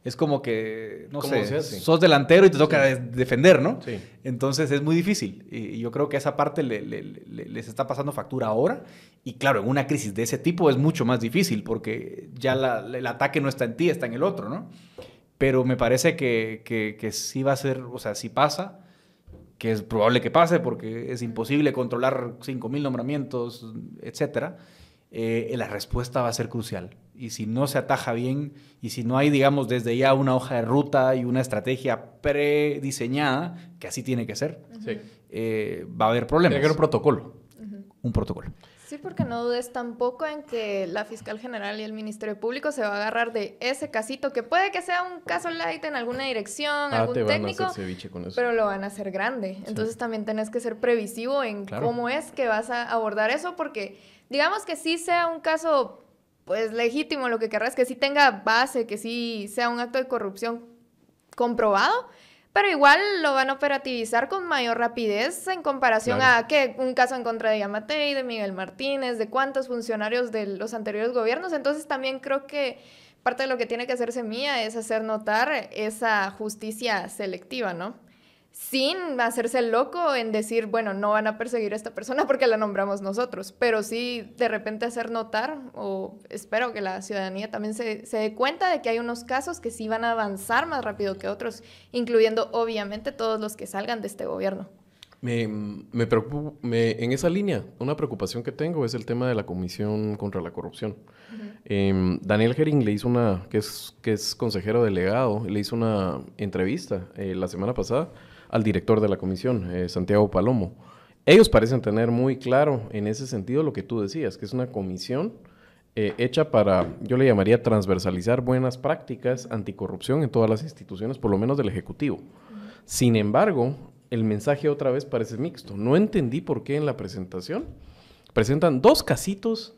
S3: es como que, no sé, sos delantero y te toca defender, ¿no? Entonces es muy difícil. Y yo creo que esa parte les está pasando factura ahora. Y claro, en una crisis de ese tipo es mucho más difícil porque ya el ataque no está en ti, está en el otro, ¿no? Pero me parece que, que, sí va a ser, o sea, si sí pasa, que es probable que pase porque es imposible controlar 5.000 nombramientos, etcétera eh, la respuesta va a ser crucial. Y si no se ataja bien y si no hay, digamos, desde ya una hoja de ruta y una estrategia prediseñada, que así tiene que ser, eh, va a haber problemas. Tiene que haber un protocolo. Un protocolo.
S1: Sí,
S2: porque no dudes tampoco en que la fiscal general y el Ministerio Público se va a agarrar de ese casito, que puede que sea un caso light en alguna dirección, ah, algún técnico, pero lo van a hacer grande. Entonces también tenés que ser previsivo en cómo es que vas a abordar eso, porque digamos que sí sea un caso pues legítimo, lo que querrás, que sí tenga base, que sí sea un acto de corrupción comprobado, pero igual lo van a operativizar con mayor rapidez en comparación a que un caso en contra de Yamatei, de Miguel Martínez, de cuántos funcionarios de los anteriores gobiernos. Entonces también creo que parte de lo que tiene que hacerse mía es hacer notar esa justicia selectiva, ¿no? sin hacerse loco en decir, bueno, no van a perseguir a esta persona porque la nombramos nosotros, pero sí de repente hacer notar, o espero que la ciudadanía también se, se dé cuenta de que hay unos casos que sí van a avanzar más rápido que otros, incluyendo obviamente todos los que salgan de este gobierno.
S1: Me, preocupo, en esa línea, una preocupación que tengo es el tema de la Comisión contra la Corrupción. Em, Daniel Hering le hizo una, que es, que es consejero delegado, le hizo una entrevista eh, la semana pasada al director de la comisión, eh, Santiago Palomo. Ellos parecen tener muy claro en ese sentido lo que tú decías, que es una comisión eh, hecha para, yo le llamaría transversalizar buenas prácticas anticorrupción en todas las instituciones, por lo menos del Ejecutivo. Sin embargo, el mensaje otra vez parece mixto. No entendí por qué en la presentación presentan dos casitos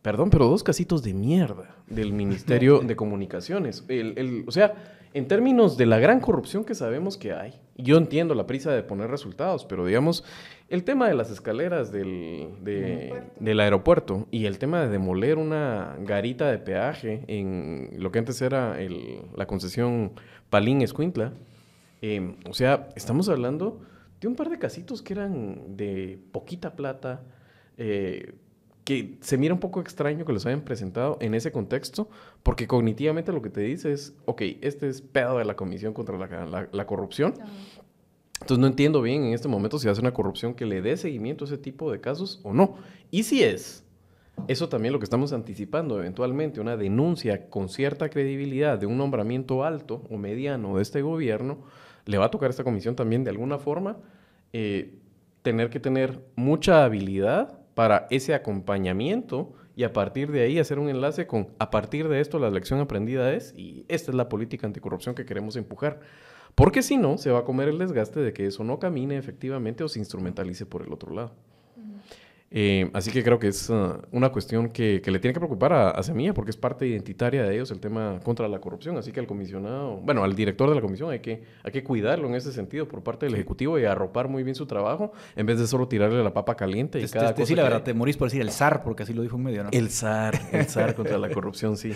S1: perdón, pero dos casitos de mierda del Ministerio [laughs] de Comunicaciones. El, el, o sea, en términos de la gran corrupción que sabemos que hay, yo entiendo la prisa de poner resultados, pero digamos, el tema de las escaleras del, aeropuerto. y el tema de demoler una garita de peaje en lo que antes era la concesión Palín Escuintla, eh, o sea, estamos hablando de un par de casitos que eran de poquita plata. Eh, que se mira un poco extraño que los hayan presentado en ese contexto, porque cognitivamente lo que te dice es, ok, este es pedo de la Comisión contra la, corrupción. Entonces no entiendo bien en este momento si hace una corrupción que le dé seguimiento a ese tipo de casos o no. Y si es, eso también lo que estamos anticipando eventualmente, una denuncia con cierta credibilidad de un nombramiento alto o mediano de este gobierno, le va a tocar a esta comisión también de alguna forma eh, tener que tener mucha habilidad para ese acompañamiento y a partir de ahí hacer un enlace con, a partir de esto la lección aprendida es, y esta es la política anticorrupción que queremos empujar. Porque si no, se va a comer el desgaste de que eso no camine efectivamente o se instrumentalice por el otro lado. Eh, así que creo que es ah, una cuestión que, le tiene que preocupar a, Semilla porque es parte identitaria de ellos el tema contra la corrupción. Así que al comisionado, bueno, al director de la comisión hay que, hay que cuidarlo en ese sentido por parte del Ejecutivo y arropar muy bien su trabajo en vez de solo tirarle la papa caliente. Y te, sí, la verdad,
S3: te morís por decir el zar porque así lo dijo un medio, El zar, el zar [laughs] contra la corrupción, sí.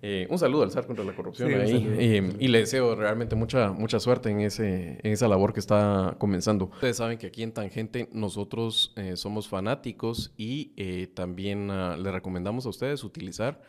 S1: Eh, un saludo al zar contra la corrupción ahí. Eh, y le deseo realmente mucha, mucha suerte en, ese, en esa labor que está comenzando. Ustedes saben que aquí en Tangente nosotros somos fanáticos y eh, también les ah, le recomendamos a ustedes utilizar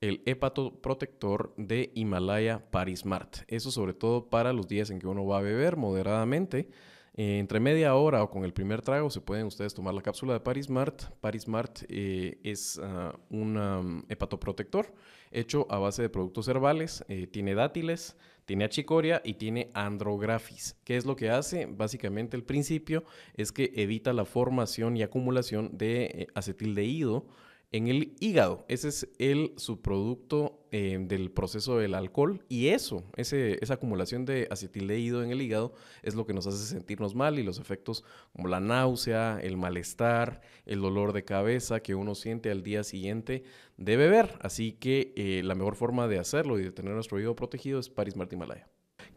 S1: el hepatoprotector de Himalaya Parismart. Eso sobre todo para los días en que uno va a beber moderadamente. Eh, entre media hora o con el primer trago se pueden ustedes tomar la cápsula de Parismart. Parismart eh, es ah, un hepatoprotector hecho a base de productos herbales, tiene dátiles, tiene achicoria y tiene andrografis. ¿Qué es lo que hace? Básicamente el principio es que evita la formación y acumulación de eh, acetildehído en el hígado. Ese es el subproducto eh, del proceso del alcohol y eso, esa acumulación de acetileído en el hígado es lo que nos hace sentirnos mal y los efectos como la náusea, el malestar, el dolor de cabeza que uno siente al día siguiente de beber. Así que eh, la mejor forma de hacerlo y de tener nuestro hígado protegido es Paris Malaya.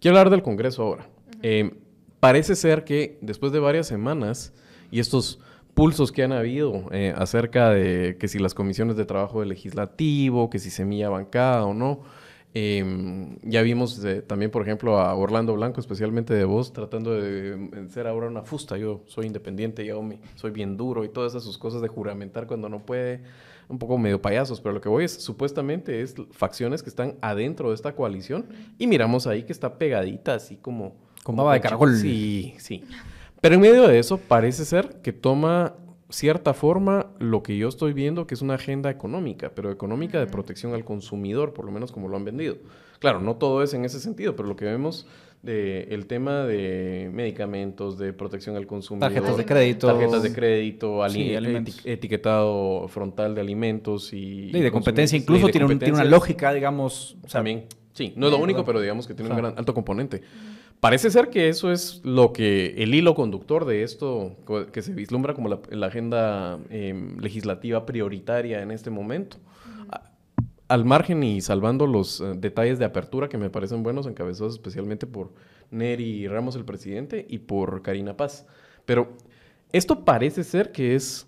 S1: Quiero hablar del Congreso ahora. Eh, parece ser que después de varias semanas y estos pulsos que han habido eh, acerca de que si las comisiones de trabajo del legislativo, que si semilla bancada o no. Em, ya vimos eh, también, por ejemplo, a Orlando Blanco, especialmente de vos, tratando de, em, ser ahora una fusta. Yo soy independiente, yo soy bien duro y todas esas cosas de juramentar cuando no puede, un poco medio payasos. Pero lo que voy es, supuestamente, es facciones que están adentro de esta coalición y miramos ahí que está pegadita, así como. Con baba de caracol. Sí, sí. [laughs] Pero en medio de eso parece ser que toma cierta forma lo que yo estoy viendo que es una agenda económica, pero económica de protección al consumidor, por lo menos como lo han vendido. Claro, no todo es en ese sentido, pero lo que vemos del el tema de medicamentos, de protección al consumidor, tarjetas de crédito, tarjetas de crédito, eh, etiquetado frontal de alimentos y, de competencia incluso tiene, una lógica,
S3: digamos, también Sí, no es lo único, pero digamos que tiene un gran
S1: alto componente. Parece ser que eso es lo que el hilo conductor de esto que se vislumbra como la, agenda em, legislativa prioritaria en este momento. Al margen y salvando los eh, detalles de apertura que me parecen buenos, encabezados especialmente por Neri Ramos, el presidente, y por Karina Paz. Pero esto parece ser que es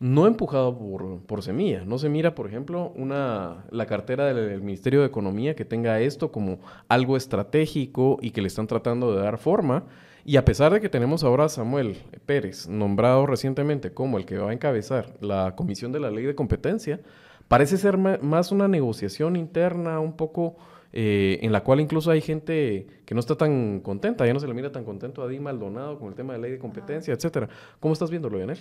S1: no empujado por, semilla, No se mira, por ejemplo, una, la cartera del, Ministerio de Economía que tenga esto como algo estratégico y que le están tratando de dar forma. Y a pesar de que tenemos ahora a Samuel Pérez, nombrado recientemente como el que va a encabezar la Comisión de la Ley de Competencia, parece ser más una negociación interna un poco... Eh, en la cual incluso hay gente que no está tan contenta, ya no se le mira tan contento a Di Maldonado con el tema de ley de competencia, etcétera. ¿Cómo estás viéndolo, Daniel?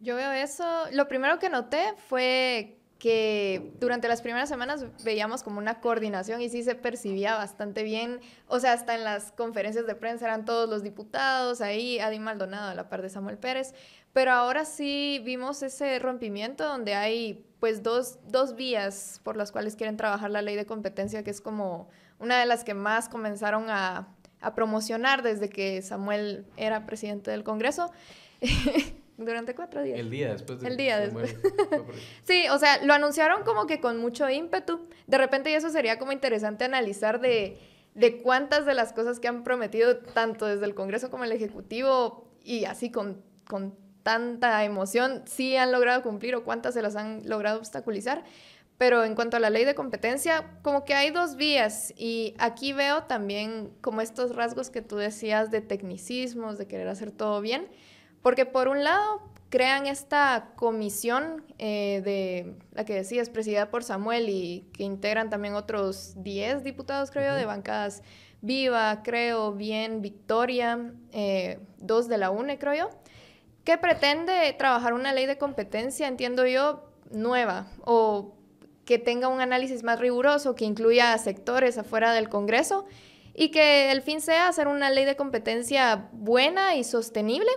S2: Yo veo eso. Lo primero que noté fue que durante las primeras semanas veíamos como una coordinación y sí se percibía bastante bien, o sea, hasta en las conferencias de prensa eran todos los diputados, ahí Adi Maldonado a la par de Samuel Pérez, pero ahora sí vimos ese rompimiento donde hay pues dos, vías por las cuales quieren trabajar la ley de competencia, que es como una de las que más comenzaron a, a promocionar desde que Samuel era presidente del Congreso. [laughs] Durante cuatro días. El día después. el día después. [laughs] sí, o sea, lo anunciaron como que con mucho ímpetu. De repente, y eso sería como interesante analizar de, de cuántas de las cosas que han prometido, tanto desde el Congreso como el Ejecutivo, y así con, con tanta emoción, sí han logrado cumplir o cuántas se las han logrado obstaculizar. Pero en cuanto a la ley de competencia, como que hay dos vías y aquí veo también como estos rasgos que tú decías de tecnicismos, de querer hacer todo bien, porque por un lado crean esta comisión eh, de la que decías, presidida por Samuel y que integran también otros 10 diputados, creo, yo, de bancadas Viva, creo, Bien, Victoria, eh, dos de la UNE, creo yo, que pretende trabajar una ley de competencia, entiendo yo, nueva o que tenga un análisis más riguroso, que incluya sectores afuera del Congreso y que el fin sea hacer una ley de competencia buena y sostenible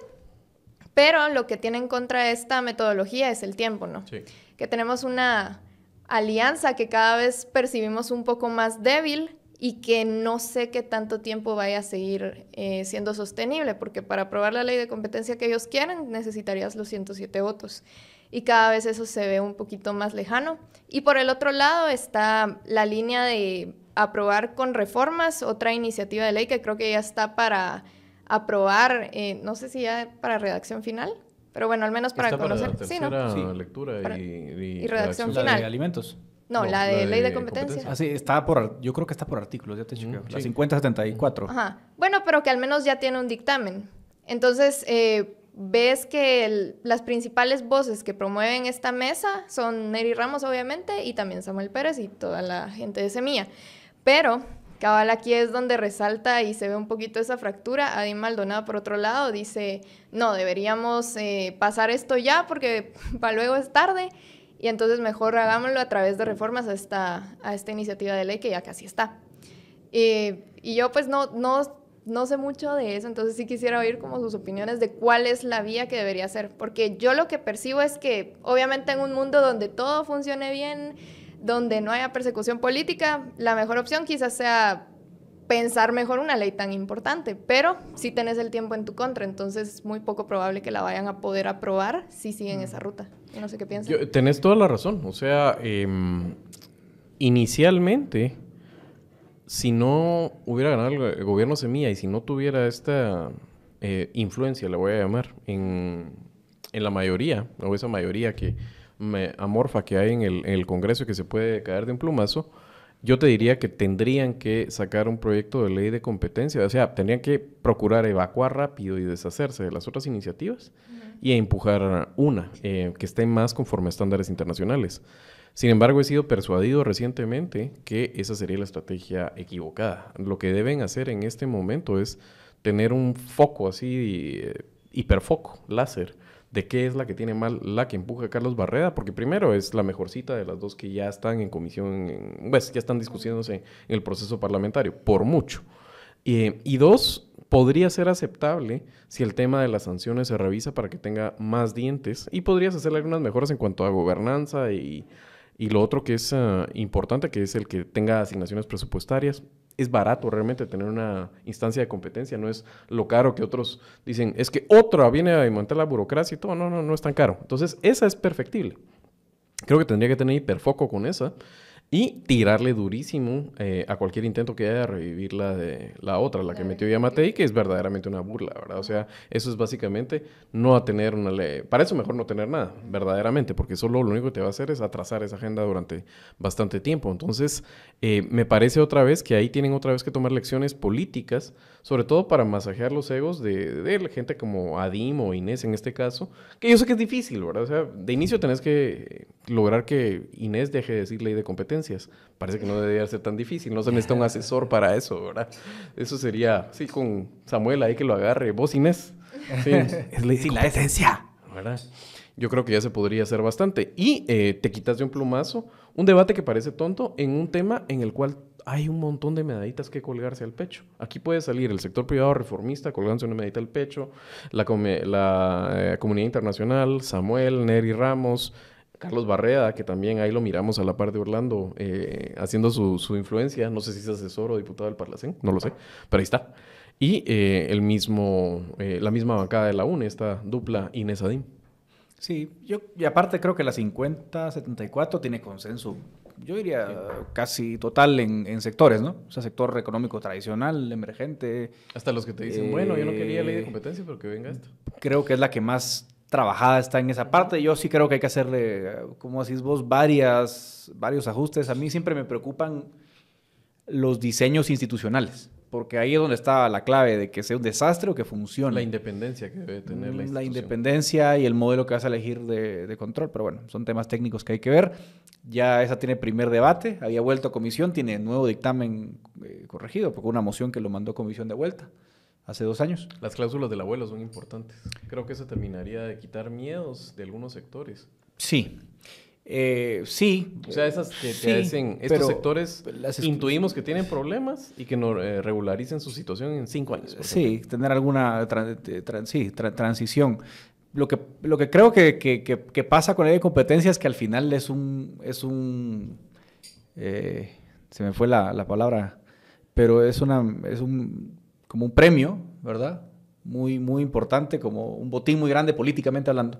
S2: pero lo que tiene en contra esta metodología es el tiempo, ¿no? Que tenemos una alianza que cada vez percibimos un poco más débil y que no sé qué tanto tiempo vaya a seguir eh, siendo sostenible, porque para aprobar la ley de competencia que ellos quieren necesitarías los 107 votos. Y cada vez eso se ve un poquito más lejano. Y por el otro lado está la línea de aprobar con reformas otra iniciativa de ley que creo que ya está para aprobar, eh, no sé si ya para redacción final, pero bueno, al menos para conocer. sí, ¿no?
S3: lectura y, redacción, final. La de alimentos. No, la de ley de, competencia. así Ah, sí, está por, yo creo que está por artículos, ya te chequeo. la 5074.
S2: Ajá. Bueno, pero que al menos ya tiene un dictamen. Entonces, eh, ves que las principales voces que promueven esta mesa son Neri Ramos, obviamente, y también Samuel Pérez y toda la gente de Semilla. Pero Cabal aquí es donde resalta y se ve un poquito esa fractura. Adín Maldonado, por otro lado, dice, no, deberíamos eh, pasar esto ya porque [laughs] para luego es tarde y entonces mejor hagámoslo a través de reformas a esta, iniciativa de ley que ya casi está. Eh, y yo pues no, no, no sé mucho de eso, entonces sí quisiera oír como sus opiniones de cuál es la vía que debería ser, porque yo lo que percibo es que obviamente en un mundo donde todo funcione bien, donde no haya persecución política, la mejor opción quizás sea pensar mejor una ley tan importante, pero si tenés el tiempo en tu contra, entonces es muy poco probable que la vayan a poder aprobar si siguen mm. esa ruta. No sé qué piensas.
S1: tenés toda la razón, o sea, em, inicialmente, si no hubiera ganado el gobierno Semilla y si no tuviera esta eh, influencia, la voy a llamar, en, en la mayoría, o esa mayoría que amorfa que hay en el, Congreso que se puede caer de un plumazo, yo te diría que tendrían que sacar un proyecto de ley de competencia, o sea, tendrían que procurar evacuar rápido y deshacerse de las otras iniciativas y empujar una eh, que esté más conforme a estándares internacionales. Sin embargo, he sido persuadido recientemente que esa sería la estrategia equivocada. Lo que deben hacer en este momento es tener un foco así, eh, hiperfoco, láser, de qué es la que tiene mal la que empuja a Carlos Barreda, porque primero es la mejorcita de las dos que ya están en comisión, pues ya están discutiéndose en el proceso parlamentario, por mucho. Eh, y dos, podría ser aceptable si el tema de las sanciones se revisa para que tenga más dientes y podrías hacerle algunas mejoras en cuanto a gobernanza y, lo otro que es ah, importante, que es el que tenga asignaciones presupuestarias es barato realmente tener una instancia de competencia, no es lo caro que otros dicen, es que otra viene a aumentar la burocracia y todo, no, no, no es tan caro. Entonces, esa es perfectible. Creo que tendría que tener hiperfoco con esa y tirarle durísimo eh, a cualquier intento que haya de revivir la, de, la otra, la que metió Yamatei, que es verdaderamente una burla, ¿verdad? O sea, eso es básicamente no tener una ley. Para eso mejor no tener nada, verdaderamente, porque solo lo único que te va a hacer es atrasar esa agenda durante bastante tiempo. Entonces, eh, me parece otra vez que ahí tienen otra vez que tomar lecciones políticas, sobre todo para masajear los egos de, de gente como Adim o Inés en este caso, que yo sé que es difícil, ¿verdad? O sea, de inicio tenés que eh, lograr que Inés deje de decir ley de competencia Parece que no debería ser tan difícil, no se necesita un [laughs] asesor para eso, ¿verdad? Eso sería, sí, con Samuel ahí que lo agarre, vos Inés. Sí, [laughs] es la, esencia. ¿verdad? Yo creo que ya se podría hacer bastante. Y eh, te quitas de un plumazo un debate que parece tonto en un tema en el cual hay un montón de medallitas que colgarse al pecho. Aquí puede salir el sector privado reformista colgándose una medallita al pecho, la, la eh, comunidad internacional, Samuel, Neri Ramos, Carlos Barrea, que también ahí lo miramos a la parte de Orlando, eh, haciendo su, influencia. No sé si es asesor o diputado del Parlacén, no lo sé, pero ahí está. Y eh, el mismo, eh, la misma bancada de la UNE, esta dupla Inés Adim.
S3: Sí, yo, y aparte creo que la 50-74 tiene consenso, yo diría casi total en, en, sectores, ¿no? O sea, sector económico tradicional, emergente. Hasta los que te dicen, bueno, yo no quería ley de competencia, pero que venga esto. Creo que es la que más trabajada está en esa parte. Yo sí creo que hay que hacerle, como decís vos, varias, varios ajustes. A mí siempre me preocupan los diseños institucionales, porque ahí es donde está la clave de que sea un desastre o que funcione. La independencia que debe tener la mm, institución. La independencia y el modelo que vas a elegir de, control, pero bueno, son temas técnicos que hay que ver. Ya esa tiene primer debate, había vuelto a comisión, tiene nuevo dictamen eh, corregido, porque una moción que lo mandó comisión de vuelta hace dos años.
S1: Las cláusulas del abuelo son importantes. Creo que eso terminaría de quitar miedos de algunos sectores. Sí. Eh, sí. O sea, esas que te estos sectores intuimos que
S3: tienen problemas y que no, eh, regularicen su situación en cinco años. Sí, tener alguna eh, transición. Lo que, lo que creo que, pasa con la de competencia es que al final es un... Es un se me fue la, la palabra, pero es, una, es un como un premio, ¿verdad? Muy, muy importante, como un botín muy grande políticamente hablando.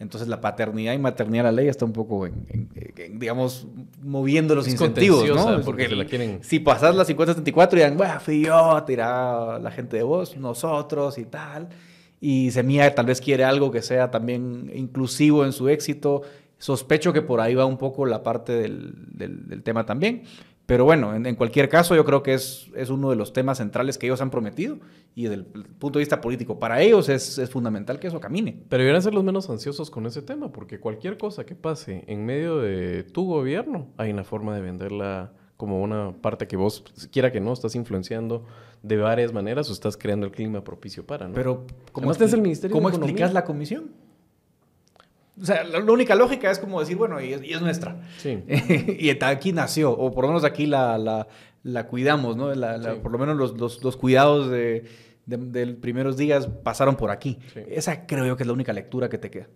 S3: Entonces la paternidad y maternidad la ley está un poco, en, digamos, moviendo los incentivos, ¿no? Porque la quieren... si pasas la 50-74 y dan, bueno, fui yo, tirá la gente de vos, nosotros y tal, y Semilla tal vez quiere algo que sea también inclusivo en su éxito, sospecho que por ahí va un poco la parte del, del tema también. Pero bueno, en, cualquier caso, yo creo que es, es uno de los temas centrales que ellos han prometido y desde el punto de vista político, para ellos es, es fundamental que eso camine. Pero deberían ser los menos ansiosos con ese tema, porque cualquier cosa que
S1: pase en medio de tu gobierno, hay una forma de venderla como una parte que vos, quiera que no, estás influenciando de varias maneras o estás creando el clima propicio para, ¿no? Pero, como estás en el Ministerio ¿cómo explicas la
S3: comisión? O sea, la, única lógica es como decir, bueno, y es, nuestra. Sí. [laughs] y aquí nació, o por lo menos aquí la, cuidamos, ¿no? Por lo menos los, cuidados de, de, primeros días pasaron por aquí. Esa creo yo que es la única lectura que te queda.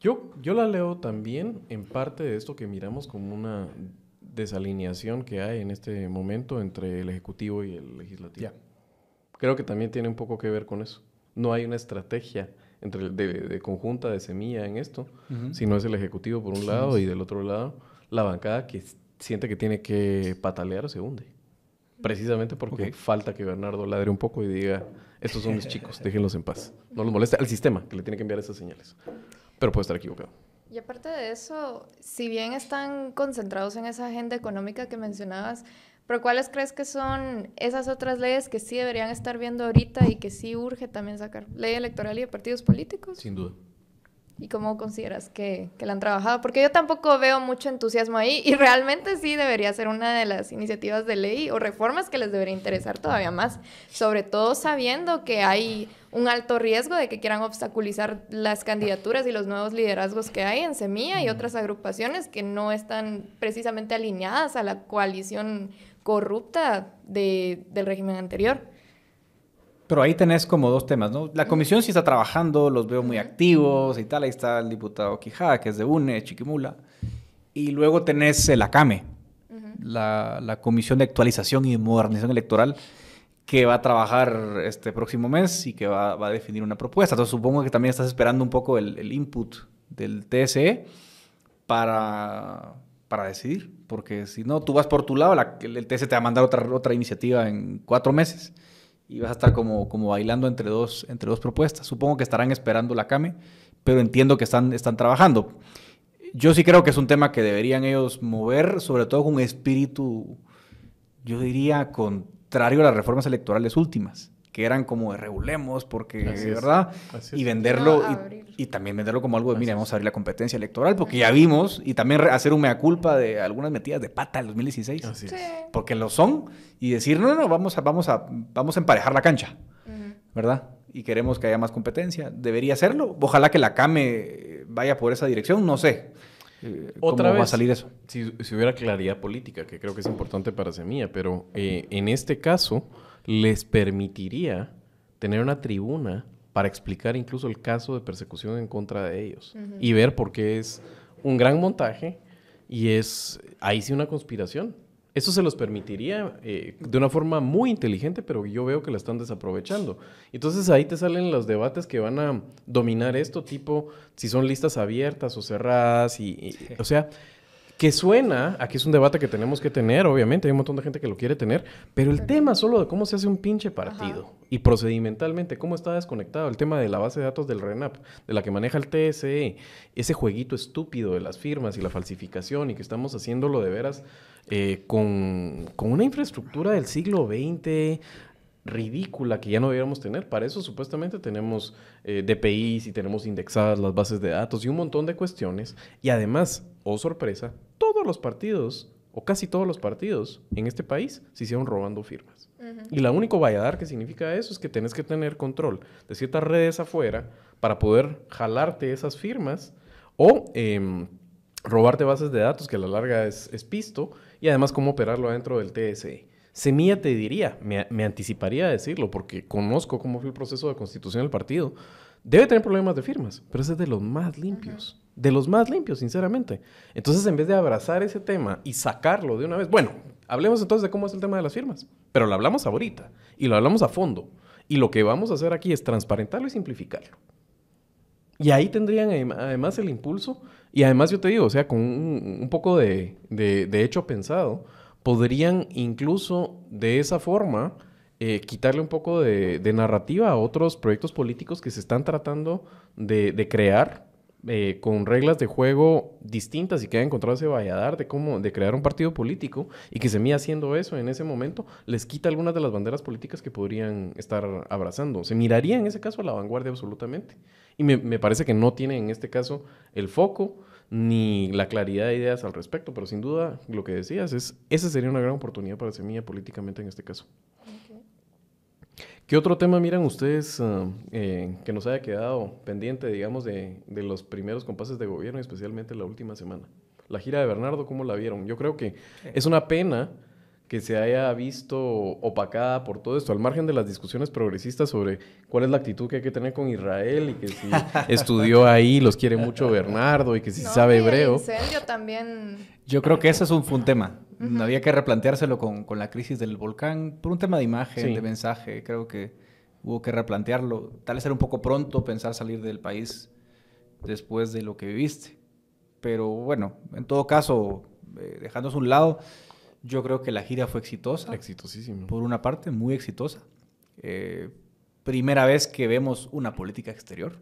S3: Yo, yo la leo
S1: también en parte de esto que miramos como una desalineación que hay en este momento entre el Ejecutivo y el Legislativo. Creo que también tiene un poco que ver con eso. No hay una estrategia entre, de, de conjunta de semilla en esto, si no es el Ejecutivo por un lado y del otro lado la bancada que siente que tiene que patalear se hunde. Precisamente porque falta que Bernardo ladre un poco y diga, estos son mis [laughs] chicos, déjenlos en paz. No los moleste al sistema que le tiene que enviar esas señales. Pero puede estar equivocado.
S2: Y aparte de eso, si bien están concentrados en esa agenda económica que mencionabas, pero ¿cuáles crees que son esas otras leyes que sí deberían estar viendo ahorita y que sí urge también sacar? Ley electoral y de partidos políticos. Sin duda. ¿Y cómo consideras que, que, la han trabajado? Porque yo tampoco veo mucho entusiasmo ahí y realmente sí debería ser una de las iniciativas de ley o reformas que les debería interesar todavía más, sobre todo sabiendo que hay un alto riesgo de que quieran obstaculizar las candidaturas y los nuevos liderazgos que hay en Semilla y otras agrupaciones que no están precisamente alineadas a la coalición corrupta del régimen anterior.
S3: Pero ahí tenés como dos temas, ¿no? La comisión sí está trabajando, los veo muy activos y tal. Ahí está el diputado Quijada, que es de UNE, Chiquimula. Y luego tenés el ACAME, la, Comisión de Actualización y Modernización Electoral, que va a trabajar este próximo mes y que va, a definir una propuesta. Entonces supongo que también estás esperando un poco el, input del TSE para, para decidir. Porque si no, tú vas por tu lado, el TS te va a mandar otra, otra iniciativa en cuatro meses y vas a estar como, como bailando entre dos, entre dos propuestas. Supongo que estarán esperando la CAME, pero entiendo que están, están trabajando. Yo sí creo que es un tema que deberían ellos mover, sobre todo con un espíritu, yo diría, contrario a las reformas electorales últimas que eran como de regulemos, porque, ¿verdad? y venderlo, y, también venderlo como algo de, mira, vamos a abrir la competencia electoral, porque ya vimos, y también hacer un mea culpa de algunas metidas de pata del 2016, porque lo son, y decir, no, no, vamos a, vamos a, vamos a emparejar la cancha, ¿verdad? Y queremos que haya más competencia. ¿Debería hacerlo? Ojalá que la CAME vaya por esa dirección, no sé.
S1: Eh, ¿Cómo va a salir eso? Si, si, hubiera claridad política, que creo que es importante para Semilla, pero eh, en este caso les permitiría tener una tribuna para explicar incluso el caso de persecución en contra de ellos y ver por qué es un gran montaje y es ahí sí una conspiración. Eso se los permitiría eh, de una forma muy inteligente, pero yo veo que la están desaprovechando. Entonces ahí te salen los debates que van a dominar esto, tipo si son listas abiertas o cerradas, o sea, que suena, aquí es un debate que tenemos que tener, obviamente, hay un montón de gente que lo quiere tener, pero el tema solo de cómo se hace un pinche partido y procedimentalmente, cómo está desconectado el tema de la base de datos del RENAP, de la que maneja el TSE, ese jueguito estúpido de las firmas y la falsificación y que estamos haciéndolo de veras eh, con, con una infraestructura del siglo XX ridícula que ya no deberíamos tener. Para eso supuestamente tenemos eh, DPIs y tenemos indexadas las bases de datos y un montón de cuestiones. Y además, oh sorpresa, todos los partidos, o casi todos los partidos en este país, se hicieron robando firmas. Y la único valladar que significa eso es que tienes que tener control de ciertas redes afuera para poder jalarte esas firmas o em, robarte bases de datos que a la larga es, es pisto y además cómo operarlo adentro del TSE. Semilla te diría, me, anticiparía a decirlo, porque conozco cómo fue el proceso de constitución del partido. Debe tener problemas de firmas, pero ese es de los más limpios. De los más limpios, sinceramente. Entonces, en vez de abrazar ese tema y sacarlo de una vez, bueno, hablemos entonces de cómo es el tema de las firmas. Pero lo hablamos ahorita y lo hablamos a fondo. Y lo que vamos a hacer aquí es transparentarlo y simplificarlo. Y ahí tendrían además el impulso. Y además, yo te digo, o sea, con un, poco de hecho pensado podrían incluso de esa forma eh, quitarle un poco de, narrativa a otros proyectos políticos que se están tratando de, crear eh, con reglas de juego distintas y que ha encontrado ese valladar de cómo de crear un partido político y que se mía haciendo eso en ese momento les quita algunas de las banderas políticas que podrían estar abrazando. Se miraría en ese caso a la vanguardia absolutamente. Y me parece que no tiene en este caso el foco ni la claridad de ideas al respecto, pero sin duda lo que decías es, esa sería una gran oportunidad para Semilla políticamente en este caso. ¿Qué otro tema miran ustedes ah, eh, que nos haya quedado pendiente, digamos, de, de, los primeros compases de gobierno, especialmente la última semana? La gira de Bernardo, ¿cómo la vieron? Yo creo que es una pena que se haya visto opacada por todo esto, al margen de las discusiones progresistas sobre cuál es la actitud que
S3: hay que tener con Israel y que si [laughs]
S1: estudió ahí, los quiere mucho Bernardo y que si sabe
S2: hebreo. El también.
S3: Yo creo que ese es un, tema. Había que replanteárselo con, con, la crisis del volcán por un tema de imagen, de mensaje. Creo que hubo que replantearlo. Tal vez era un poco pronto pensar salir del país después de lo que viviste. Pero bueno, en todo caso, eh, dejándose a un lado, yo creo que la gira fue exitosa. Exitosísima. Por una parte, muy exitosa. Eh, primera vez que vemos una política exterior.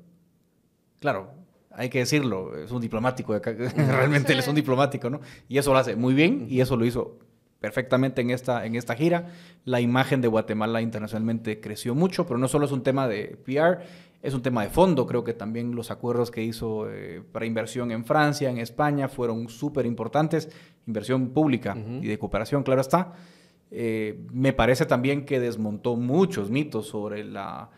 S3: Claro, hay que decirlo, es un diplomático, [laughs] realmente él es un diplomático, ¿no? Y eso lo hace muy bien y eso lo hizo perfectamente en esta, en esta gira. La imagen de Guatemala internacionalmente creció mucho, pero no solo es un tema de PR, es un tema de fondo, creo que también los acuerdos que hizo eh, para inversión en Francia, en España, fueron súper importantes, inversión pública y de cooperación, claro está. Eh, me parece también que desmontó muchos mitos sobre la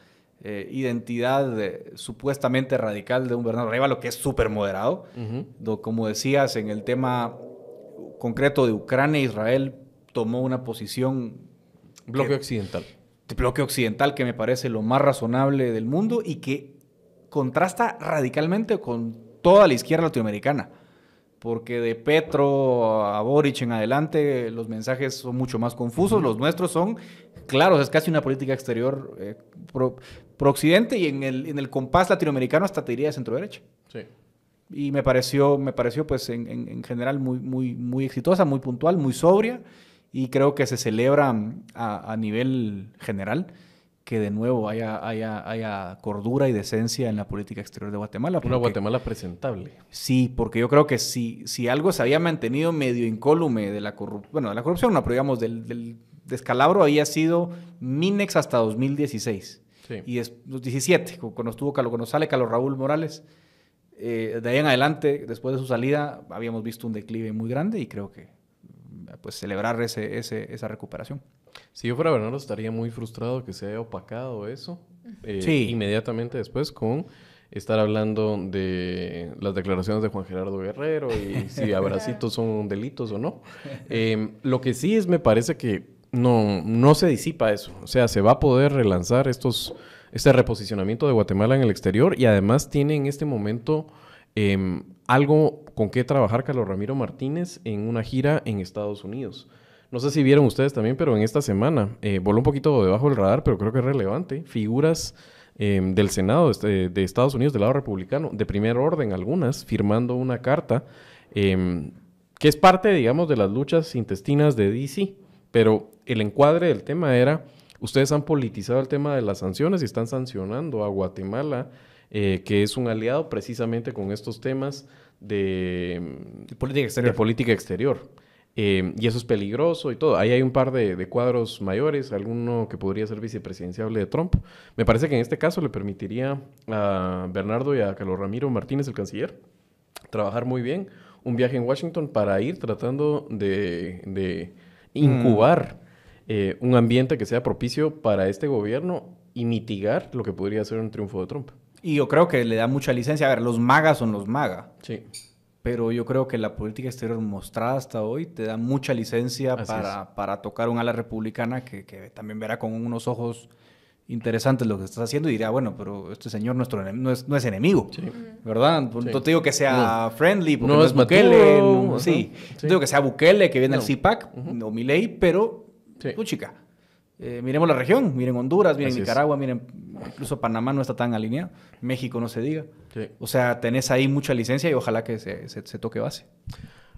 S3: eh, identidad supuestamente radical de un Bernardo lo que es súper moderado. Como decías, en el tema concreto de Ucrania, Israel tomó una posición... Bloque occidental este bloque occidental que me parece lo más razonable del mundo y que contrasta radicalmente con toda la izquierda latinoamericana. Porque de Petro a Boric en adelante los mensajes son mucho más confusos, los nuestros son claros, es casi una política exterior eh, pro, occidente y en el, en el compás latinoamericano hasta te diría de centro derecha. y me pareció, me pareció pues en, en, general muy, muy, muy exitosa, muy puntual, muy sobria y creo que se celebra mm, a, nivel general que de nuevo haya, haya, cordura y decencia en la política exterior de Guatemala. Una Guatemala
S1: presentable.
S3: Sí, porque yo creo que si, si algo se había mantenido medio incólume de la corrupción, bueno, de la corrupción no, pero digamos del, del descalabro había sido Minex hasta 2016. Sí. Y es, 17, cuando estuvo Carlos, cuando sale Carlos Raúl Morales. Eh, de ahí en adelante, después de su salida, habíamos visto un declive muy grande y creo que pues, celebrar ese, esa recuperación. Si yo fuera Bernardo, estaría muy frustrado que se haya opacado eso eh, sí.
S1: inmediatamente después con estar hablando de las declaraciones de Juan Gerardo Guerrero y [laughs] si abracitos son delitos o no. [laughs] Em, lo que sí es, me parece que no, no se disipa eso. O sea, se va a poder relanzar estos, este reposicionamiento de Guatemala en el exterior y además tiene en este momento em, algo con qué trabajar Carlos Ramiro Martínez en una gira en Estados Unidos. No sé si vieron ustedes también, pero en esta semana eh, voló un poquito debajo del radar, pero creo que es relevante. Figuras em, del Senado este, de, Estados Unidos, del lado republicano, de primer orden algunas, firmando una carta em, que es parte, digamos, de las luchas intestinas de DC. Pero el encuadre del tema era, ustedes han politizado el tema de las sanciones y están sancionando a Guatemala eh, que es un aliado precisamente con estos temas de, política exterior. Eh, y eso es peligroso y todo. Ahí hay un par de, cuadros mayores, alguno que podría ser vicepresidenciable de Trump. Me parece que en este caso le permitiría a Bernardo y a Carlos Ramiro Martínez, el canciller, trabajar muy bien un viaje en Washington para ir tratando de, mm. incubar eh, un ambiente que sea propicio para este gobierno y mitigar lo que podría ser un triunfo de Trump.
S3: Y yo creo que le da mucha licencia. A ver, los magas son los magas. Sí. Pero yo creo que la política exterior mostrada hasta hoy te da mucha licencia para, tocar un ala republicana que, también verá con unos ojos interesantes lo que estás haciendo y dirá, bueno, pero este señor nuestro no, es, enemigo, ¿verdad? No te digo que sea friendly, porque no, es Bukele, no, sí. sí. No te digo que sea Bukele, que viene el CIPAC, o Milei, pero, tú eh, miremos la región, miren Honduras, miren Nicaragua, miren Incluso Panamá no está tan alineado. México no se diga. O sea, tenés ahí mucha licencia y ojalá que se, toque base.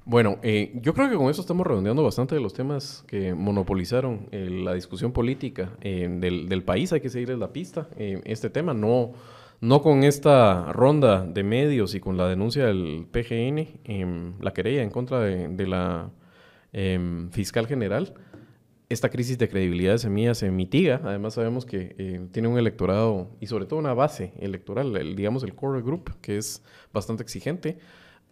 S3: Bueno, eh, yo creo que con eso estamos redondeando bastante de los temas que monopolizaron
S1: eh, la discusión política eh, del, país. Hay que seguirles la pista. este tema no, no con esta ronda de medios y con la denuncia del PGN, em, la querella en contra de la em, fiscal general esta crisis de credibilidad de semillas se mitiga. Además, sabemos que eh, tiene un electorado y sobre todo una base electoral, el, digamos el core group, que es bastante exigente.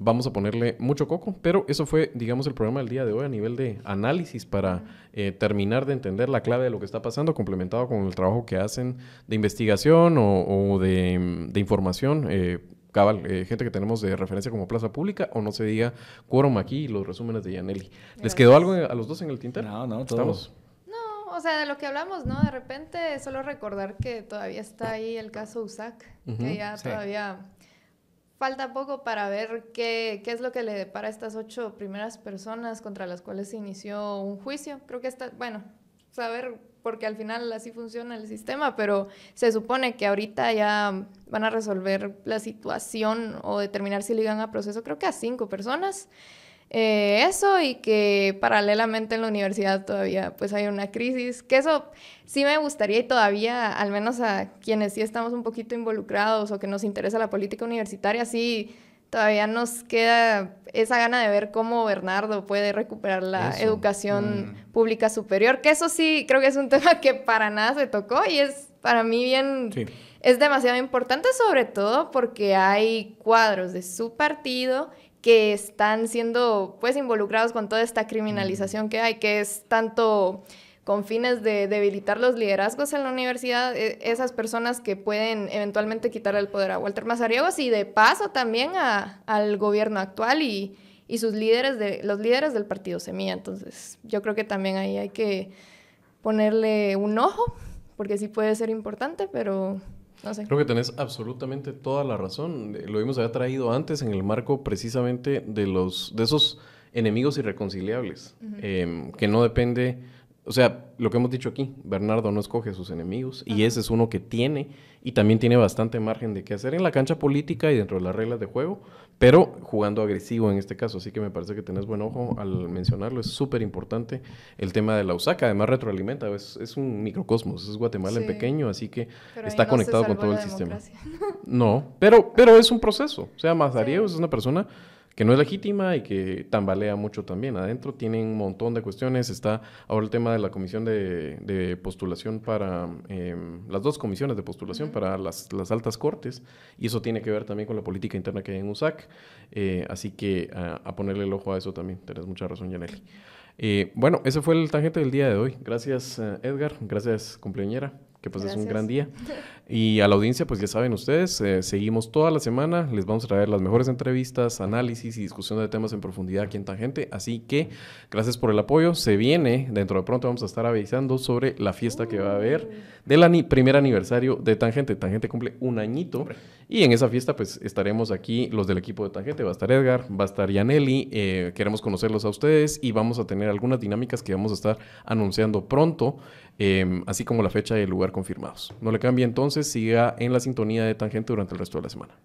S1: Vamos a ponerle mucho coco, pero eso fue, digamos, el programa del día de hoy a nivel de análisis para eh, terminar de entender la clave de lo que está pasando, complementado con el trabajo que hacen de investigación o, de, información. Eh, cabal, eh, gente que tenemos de referencia como Plaza Pública, o no se diga Quórum aquí y los resúmenes de Yaneli. ¿Les quedó algo a los dos en el tintero? No, no, todos.
S2: No, o sea, de lo que hablamos, ¿no? De repente, solo recordar que todavía está ahí el caso USAC,
S3: que ya todavía
S2: falta poco para ver qué, qué, es lo que le depara a estas ocho primeras personas contra las cuales se inició un juicio. Creo que está, bueno, saber porque al final así funciona el sistema, pero se supone que ahorita ya van a resolver la situación o determinar si ligan a proceso, creo que a cinco personas. Eh, eso y que paralelamente en la universidad todavía pues hay una crisis, que eso sí me gustaría y todavía, al menos a quienes sí estamos un poquito involucrados o que nos interesa la política universitaria, sí todavía nos queda esa gana de ver cómo Bernardo puede recuperar la educación mm. pública superior, que eso sí creo que es un [laughs] tema que para nada se tocó y es para mí bien, es demasiado importante sobre todo porque hay cuadros de su partido que están siendo pues involucrados con toda esta criminalización mm. que hay, que es tanto con fines de debilitar los liderazgos en la universidad, e, esas personas que pueden eventualmente quitarle el poder a Walter Mazariegos y de paso también a, al gobierno actual y, y, sus líderes, de, los líderes del partido Semilla. Entonces, yo creo que también ahí hay que ponerle un ojo, porque sí puede ser importante, pero no sé. Creo
S1: que tenés absolutamente toda la razón. Eh, lo vimos haber traído antes en el marco precisamente de, los, de esos enemigos irreconciliables, em, que no depende o sea, lo que hemos dicho aquí, Bernardo no escoge a sus enemigos y ese es uno que tiene y también tiene bastante margen de qué hacer en la cancha política y dentro de las reglas de juego, pero jugando agresivo en este caso. Así que me parece que tenés buen ojo al mencionarlo. Es súper importante el tema de la USACA. Además, retroalimenta, es, un microcosmos, es Guatemala en pequeño, así que está conectado con todo el sistema. [laughs] no, pero, pero es un proceso. O sea, Mazariego es una persona que no es legítima y que tambalea mucho también. Adentro tienen un montón de cuestiones. Está ahora el tema de la comisión de, postulación para, em, las dos comisiones de postulación para las, altas cortes, y eso tiene que ver también con la política interna que hay en USAC. Eh, así que a, ponerle el ojo a eso también. Tenés mucha razón, Yaneli. Eh, bueno, ese fue el tangente del día de hoy. Gracias, eh, Edgar. Gracias, cumpleañera que pues es un gran día. Y a la audiencia, pues ya saben ustedes, eh, seguimos toda la semana, les vamos a traer las mejores entrevistas, análisis y discusión de temas en profundidad aquí en Tangente. Así que gracias por el apoyo. Se viene, dentro de pronto vamos a estar avisando sobre la fiesta que va a haber uh. del primer aniversario de Tangente. Tangente cumple un añito y en esa fiesta pues estaremos aquí los del equipo de Tangente. Va a estar Edgar, va a estar Yaneli, eh, queremos conocerlos a ustedes y vamos a tener algunas dinámicas que vamos a estar anunciando pronto. Em, así como la fecha y el lugar confirmados. No le cambie entonces, siga en la sintonía de Tangente durante el resto de la semana.